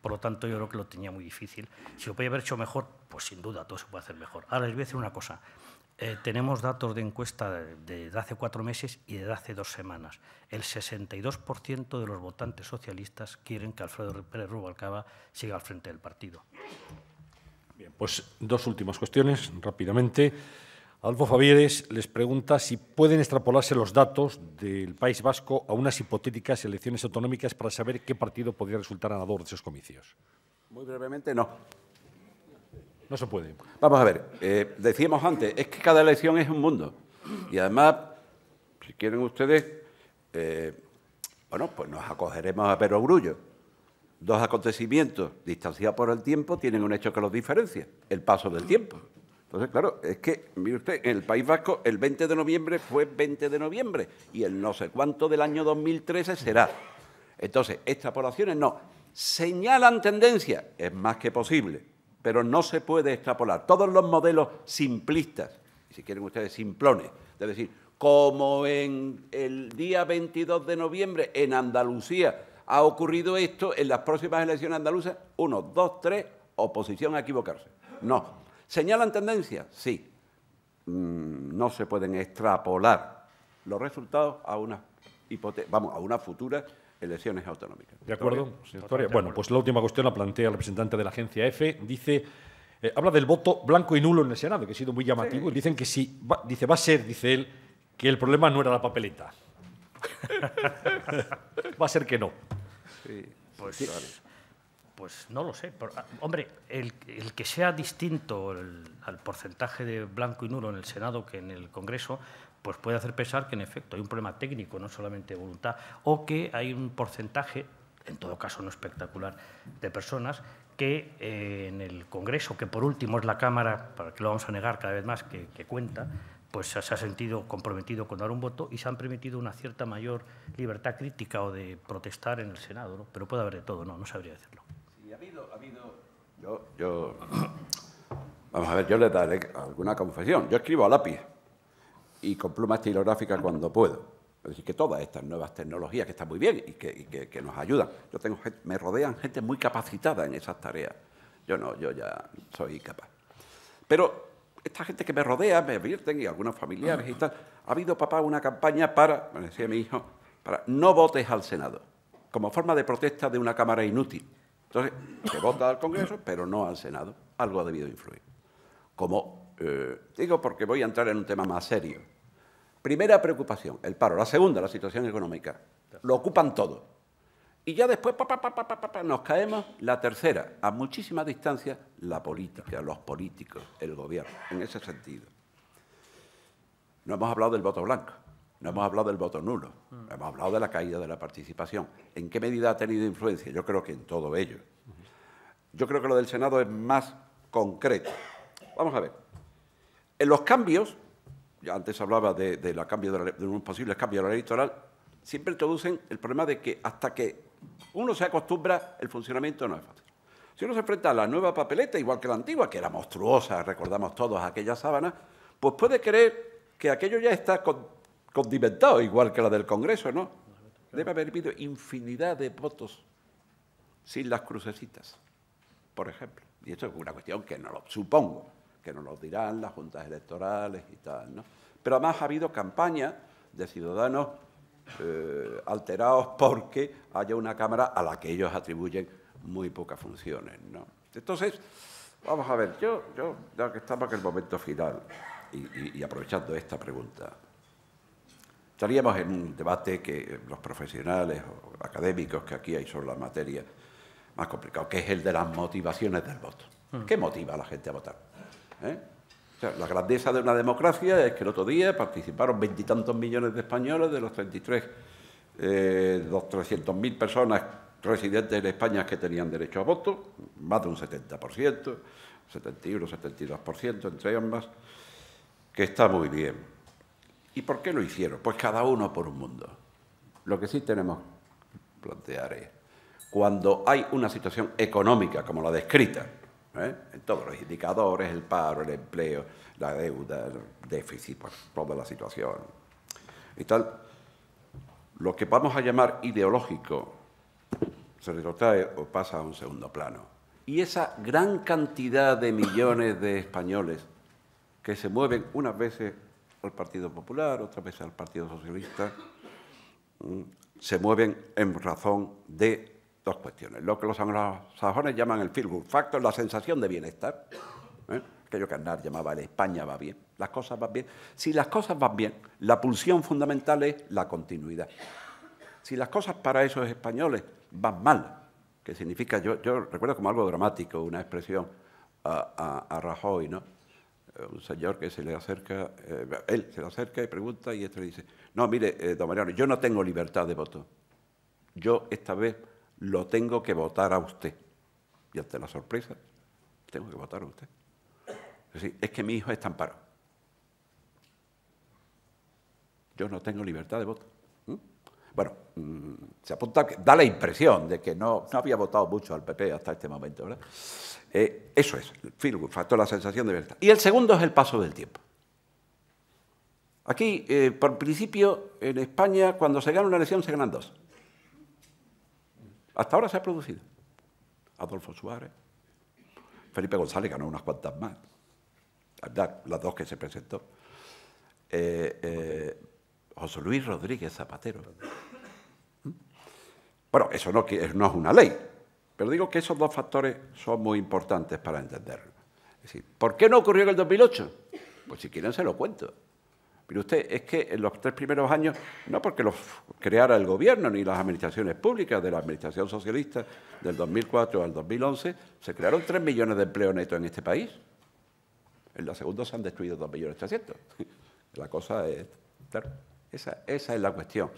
por lo tanto, yo creo que lo tenía muy difícil. Si lo podía haber hecho mejor, pues sin duda todo se puede hacer mejor. Ahora les voy a decir una cosa. Eh, tenemos datos de encuesta de hace cuatro meses y de hace dos semanas. El 62% de los votantes socialistas quieren que Alfredo Pérez Rubalcaba siga al frente del partido. Bien, pues dos últimas cuestiones rápidamente. Alfonso Favieres les pregunta si pueden extrapolarse los datos del País Vasco a unas hipotéticas elecciones autonómicas para saber qué partido podría resultar ganador de esos comicios. Muy brevemente, no. No se puede. Vamos a ver, eh, decíamos antes, es que cada elección es un mundo. Y además, si quieren ustedes, eh, bueno, pues nos acogeremos a perogrullo. Dos acontecimientos distanciados por el tiempo tienen un hecho que los diferencia, el paso del tiempo. Entonces, claro, es que, mire usted, en el País Vasco el 20 de noviembre fue 20 de noviembre y el no sé cuánto del año 2013 será. Entonces, extrapolaciones no. Señalan tendencia, es más que posible, pero no se puede extrapolar. Todos los modelos simplistas, si quieren ustedes simplones, es decir, como en el día 22 de noviembre en Andalucía ha ocurrido esto, en las próximas elecciones andaluzas, uno, dos, tres, oposición a equivocarse. No, ¿Señalan tendencias? Sí. Mm, no se pueden extrapolar los resultados a unas vamos, a unas futuras elecciones autonómicas. De acuerdo, Bueno, pues la última cuestión la plantea el representante de la agencia EFE. Dice, eh, habla del voto blanco y nulo en el Senado, que ha sido muy llamativo. dicen que sí, dice, va a ser, dice él, que el problema no era la papeleta. va a ser que no. Sí, pues, sí. Pues no lo sé. Ah, hombre, el, que sea distinto al porcentaje de blanco y nulo en el Senado que en el Congreso, pues puede hacer pensar que en efecto hay un problema técnico, no solamente de voluntad, o que hay un porcentaje, en todo caso no espectacular, de personas que eh, en el Congreso, que por último es la Cámara, para que lo vamos a negar cada vez más, que, cuenta, pues se ha sentido comprometido con dar un voto y se han permitido una cierta mayor libertad crítica o de protestar en el Senado, ¿no? pero puede haber de todo, no, no sabría decirlo ha habido... Yo, yo... Vamos a ver, yo le daré alguna confesión. Yo escribo a lápiz y con pluma estilográfica cuando puedo. Es decir, que todas estas nuevas tecnologías que están muy bien y que, nos ayudan. Yo tengo me rodean gente muy capacitada en esas tareas. Yo no, yo ya soy incapaz. Pero esta gente que me rodea, me advierten, y algunos familiares y tal, ha habido, papá, una campaña para, me decía mi hijo, para no votes al Senado, como forma de protesta de una Cámara inútil. Entonces, se vota al Congreso, pero no al Senado. Algo ha debido influir. Como eh, digo, porque voy a entrar en un tema más serio. Primera preocupación, el paro. La segunda, la situación económica. Lo ocupan todo. Y ya después nos caemos. La tercera, a muchísima distancia, la política, los políticos, el gobierno, en ese sentido. No hemos hablado del voto blanco. No hemos hablado del voto nulo, hemos hablado de la caída de la participación. ¿En qué medida ha tenido influencia? Yo creo que en todo ello. Yo creo que lo del Senado es más concreto. Vamos a ver. En los cambios, ya antes hablaba de, de, la cambio de, la, un posible cambio ley electoral, siempre introducen el problema de que hasta que uno se acostumbra, el funcionamiento no es fácil. Si uno se enfrenta a la nueva papeleta, igual que la antigua, que era monstruosa, recordamos todos aquella sábana, pues puede creer que aquello ya está con condimentado, igual que la del Congreso, ¿no? Debe haber habido infinidad de votos sin las crucecitas, por ejemplo. Y esto es una cuestión que no lo supongo, que no lo dirán las juntas electorales y tal, ¿no? Pero además ha habido campaña de ciudadanos eh, alterados porque haya una Cámara a la que ellos atribuyen muy pocas funciones, ¿no? Entonces, vamos a ver, yo, yo ya que estamos en el momento final y aprovechando esta pregunta, estaríamos en un debate que los profesionales o académicos que aquí hay sobre la materia más complicado, que es el de las motivaciones del voto. Hmm. ¿Qué motiva a la gente a votar? ¿Eh? la grandeza de una democracia es que el otro día participaron veintitantos millones de españoles de los 33, eh, 300.000 personas residentes en España que tenían derecho a voto, más de un 70%, 71, 72% entre ambas, que está muy bien. ¿Y por qué lo hicieron? Pues cada uno por un mundo. Lo que sí tenemos que plantear es, cuando hay una situación económica como la descrita, ¿eh? en todos los indicadores, el paro, el empleo, la deuda, el déficit, pues, toda la situación y tal, lo que vamos a llamar ideológico se retrotrae o pasa a un segundo plano. Y esa gran cantidad de millones de españoles que se mueven unas veces al Partido Popular, otra vez al Partido Socialista, mm, se mueven en razón de dos cuestiones. Lo que los anglosajones llaman el feel good factor, la sensación de bienestar, ¿eh? aquello que Aznar llamaba el España va bien, las cosas van bien. Si las cosas van bien, la pulsión fundamental es la continuidad. Si las cosas para esos españoles van mal, que significa, yo, recuerdo como algo dramático una expresión a Rajoy, ¿no? Eh, un señor que se le acerca, eh, él se le acerca y pregunta y este le dice, no, mire, eh, don Mariano, yo no tengo libertad de voto. Yo esta vez lo tengo que votar a usted. Y ante la sorpresa, tengo que votar a usted. Es es que mi hijo está amparado. Yo no tengo libertad de voto. Bueno, mm, se apunta, da la impresión de que no, había votado mucho al PP hasta este momento. ¿verdad? Eh, eso es, el factor, la sensación de verdad. Y el segundo es el paso del tiempo. Aquí, eh, por principio, en España, cuando se gana una elección, se ganan dos. Hasta ahora se ha producido. Adolfo Suárez, Felipe González ganó unas cuantas más, las dos que se presentó. Eh, eh José Luis Rodríguez Zapatero. Bueno, eso no, es una ley, pero digo que esos dos factores son muy importantes para entenderlo. Es decir, ¿por qué no ocurrió en el 2008? Pues si quieren se lo cuento. Pero usted, es que en los tres primeros años, no porque los creara el gobierno ni las administraciones públicas, de la administración socialista del 2004 al 2011, se crearon tres millones de empleos netos en este país. En la segundos se han destruido dos millones La cosa es... Esa, es la cuestión.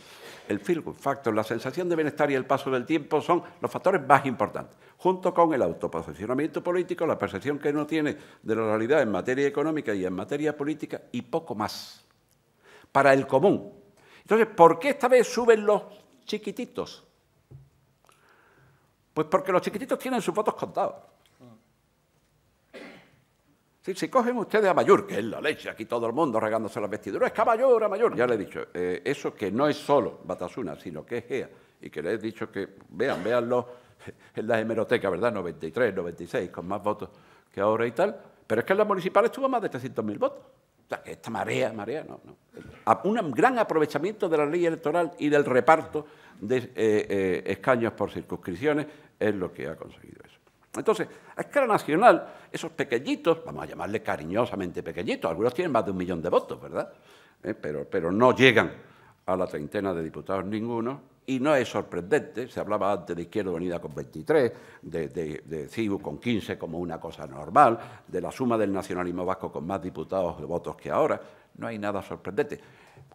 El feel good factor, la sensación de bienestar y el paso del tiempo son los factores más importantes, junto con el autoposicionamiento político, la percepción que uno tiene de la realidad en materia económica y en materia política y poco más. Para el común. Entonces, ¿por qué esta vez suben los chiquititos? Pues porque los chiquititos tienen sus votos contados. Si, cogen ustedes a mayor que es la leche, aquí todo el mundo regándose las vestiduras, es que a mayor, a Mayur, ya le he dicho, eh, eso que no es solo Batasuna, sino que es GEA, y que le he dicho que vean, véanlo en la hemeroteca, ¿verdad? 93, 96, con más votos que ahora y tal, pero es que en las municipales tuvo más de 300.000 votos. O sea, que esta marea, marea, no, no. Un gran aprovechamiento de la ley electoral y del reparto de eh, eh, escaños por circunscripciones es lo que ha conseguido eso. Entonces, a escala nacional, esos pequeñitos, vamos a llamarle cariñosamente pequeñitos, algunos tienen más de un millón de votos, ¿verdad? Eh, pero, pero no llegan a la treintena de diputados ninguno, y no es sorprendente, se hablaba antes de Izquierda Unida con 23, de, de, CIU con 15 como una cosa normal, de la suma del nacionalismo vasco con más diputados de votos que ahora, no hay nada sorprendente.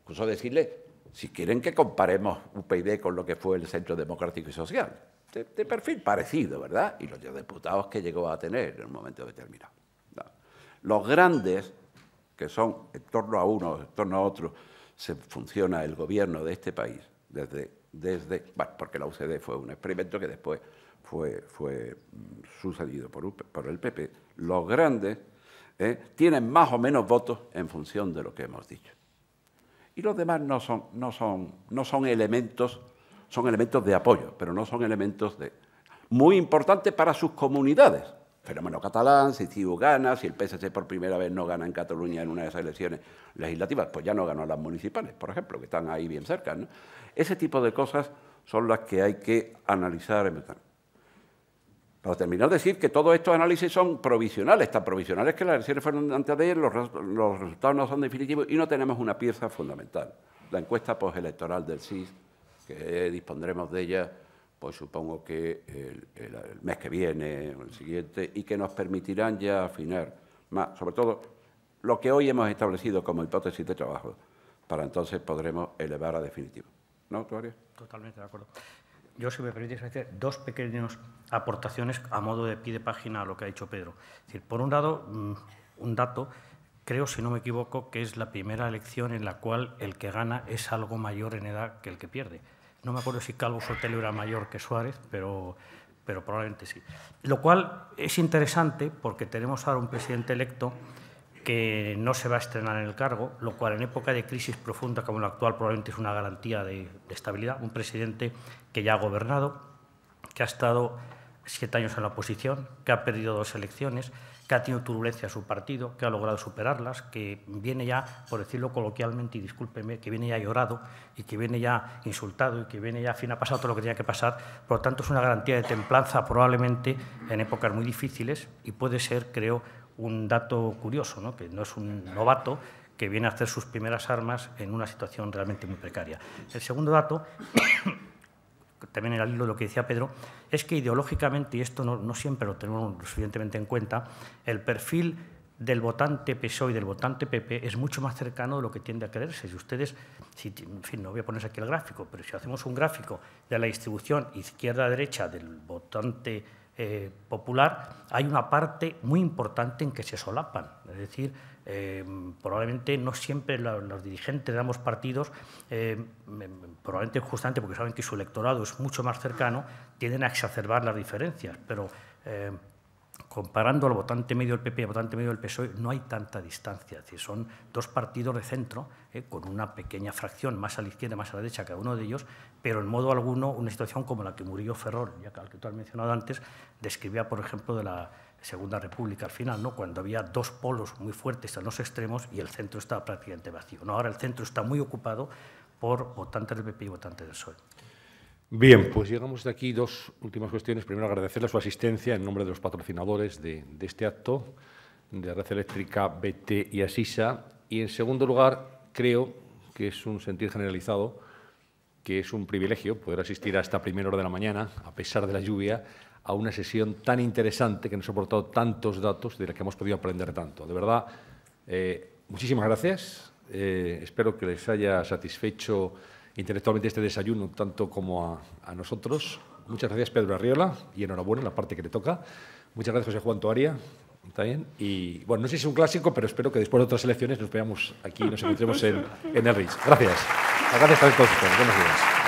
Incluso decirle si quieren que comparemos UPyD con lo que fue el Centro Democrático y Social, de, perfil parecido, ¿verdad? Y los diputados que llegó a tener en un momento determinado. Los grandes, que son en torno a uno, en torno a otro, se funciona el gobierno de este país, desde, desde porque la UCD fue un experimento que después fue, fue mm, sucedido por, por el PP, los grandes eh, tienen más o menos votos en función de lo que hemos dicho y los demás no son, no son, no son elementos, son elementos de apoyo, pero no son elementos de... Muy importantes para sus comunidades. Fenómeno catalán, si CIU gana, si el PSC por primera vez no gana en Cataluña en una de esas elecciones legislativas, pues ya no ganó las municipales, por ejemplo, que están ahí bien cerca. Ese tipo de cosas son las que hay que analizar. en para terminar, decir que todos estos análisis son provisionales, tan provisionales que las elecciones antes de ayer, los, resultados no son definitivos y no tenemos una pieza fundamental. La encuesta postelectoral del CIS que dispondremos de ella, pues supongo que el, mes que viene o el siguiente, y que nos permitirán ya afinar más, sobre todo lo que hoy hemos establecido como hipótesis de trabajo, para entonces podremos elevar a definitivo. ¿No, Tuaria? Totalmente de acuerdo yo, si me permitís, hacer dos pequeñas aportaciones a modo de pie de página a lo que ha dicho Pedro. por un lado, mm, un dato, creo, si no me equivoco, que es la primera elección en la cual el que gana es algo mayor en edad que el que pierde. No me acuerdo si Calvo Sotelo era mayor que Suárez, pero probablemente sí. Lo cual es interesante porque tenemos ahora un presidente electo que no se va a estrenar en el cargo, lo cual en época de crisis profunda como la actual probablemente es una garantía de, estabilidad. Un presidente que ya ha gobernado, que ha estado siete años en la oposición, que ha perdido dos elecciones, que ha tenido turbulencia su partido, que ha logrado superarlas, que viene ya, por decirlo coloquialmente, y discúlpeme, que viene ya llorado y que viene ya insultado y que viene ya, a fin, ha pasado todo lo que tenía que pasar. Por lo tanto, es una garantía de templanza probablemente en épocas muy difíciles y puede ser, creo, un dato curioso, ¿no? que no es un novato que viene a hacer sus primeras armas en una situación realmente muy precaria. El segundo dato, también era de lo que decía Pedro, es que ideológicamente, y esto no, siempre lo tenemos suficientemente en cuenta, el perfil del votante PSOE y del votante PP es mucho más cercano de lo que tiende a creerse. Si ustedes, en fin, no voy a ponerse aquí el gráfico, pero si hacemos un gráfico de la distribución izquierda-derecha del votante eh, popular, hay una parte muy importante en que se solapan. Es decir, em, probablemente no siempre los, dirigentes de ambos partidos, em, em, probablemente justamente porque saben que su electorado es mucho más cercano, tienden a exacerbar las diferencias. Pero comparando al votante medio del PP y al votante medio del PSOE, no hay tanta distancia. Si son dos partidos de centro, eh, con una pequeña fracción más a la izquierda, más a la derecha, cada uno de ellos, pero en modo alguno una situación como la que Murillo Ferrol, ya que, que tú has mencionado antes, describía, por ejemplo, de la Segunda República al final, ¿no? cuando había dos polos muy fuertes a los extremos y el centro estaba prácticamente vacío. Ahora el centro está muy ocupado por votantes del PP y votantes del PSOE. Bien, pues, pues. llegamos de aquí dos últimas cuestiones. Primero, agradecerle su asistencia en nombre de los patrocinadores de, este acto, de Red Eléctrica, BT y Asisa. Y, en segundo lugar, creo que es un sentir generalizado que es un privilegio poder asistir a esta primera hora de la mañana, a pesar de la lluvia, a una sesión tan interesante que nos ha aportado tantos datos de la que hemos podido aprender tanto. De verdad, eh, muchísimas gracias. Eh, espero que les haya satisfecho intelectualmente este desayuno tanto como a, nosotros. Muchas gracias Pedro Arriola y enhorabuena en la parte que le toca. Muchas gracias José Juan Toaria también. Y bueno, no sé si es un clásico, pero espero que después de otras elecciones nos veamos aquí y nos encontremos en, el Ritz. Gracias. Gracias a todos ustedes. Buenos días.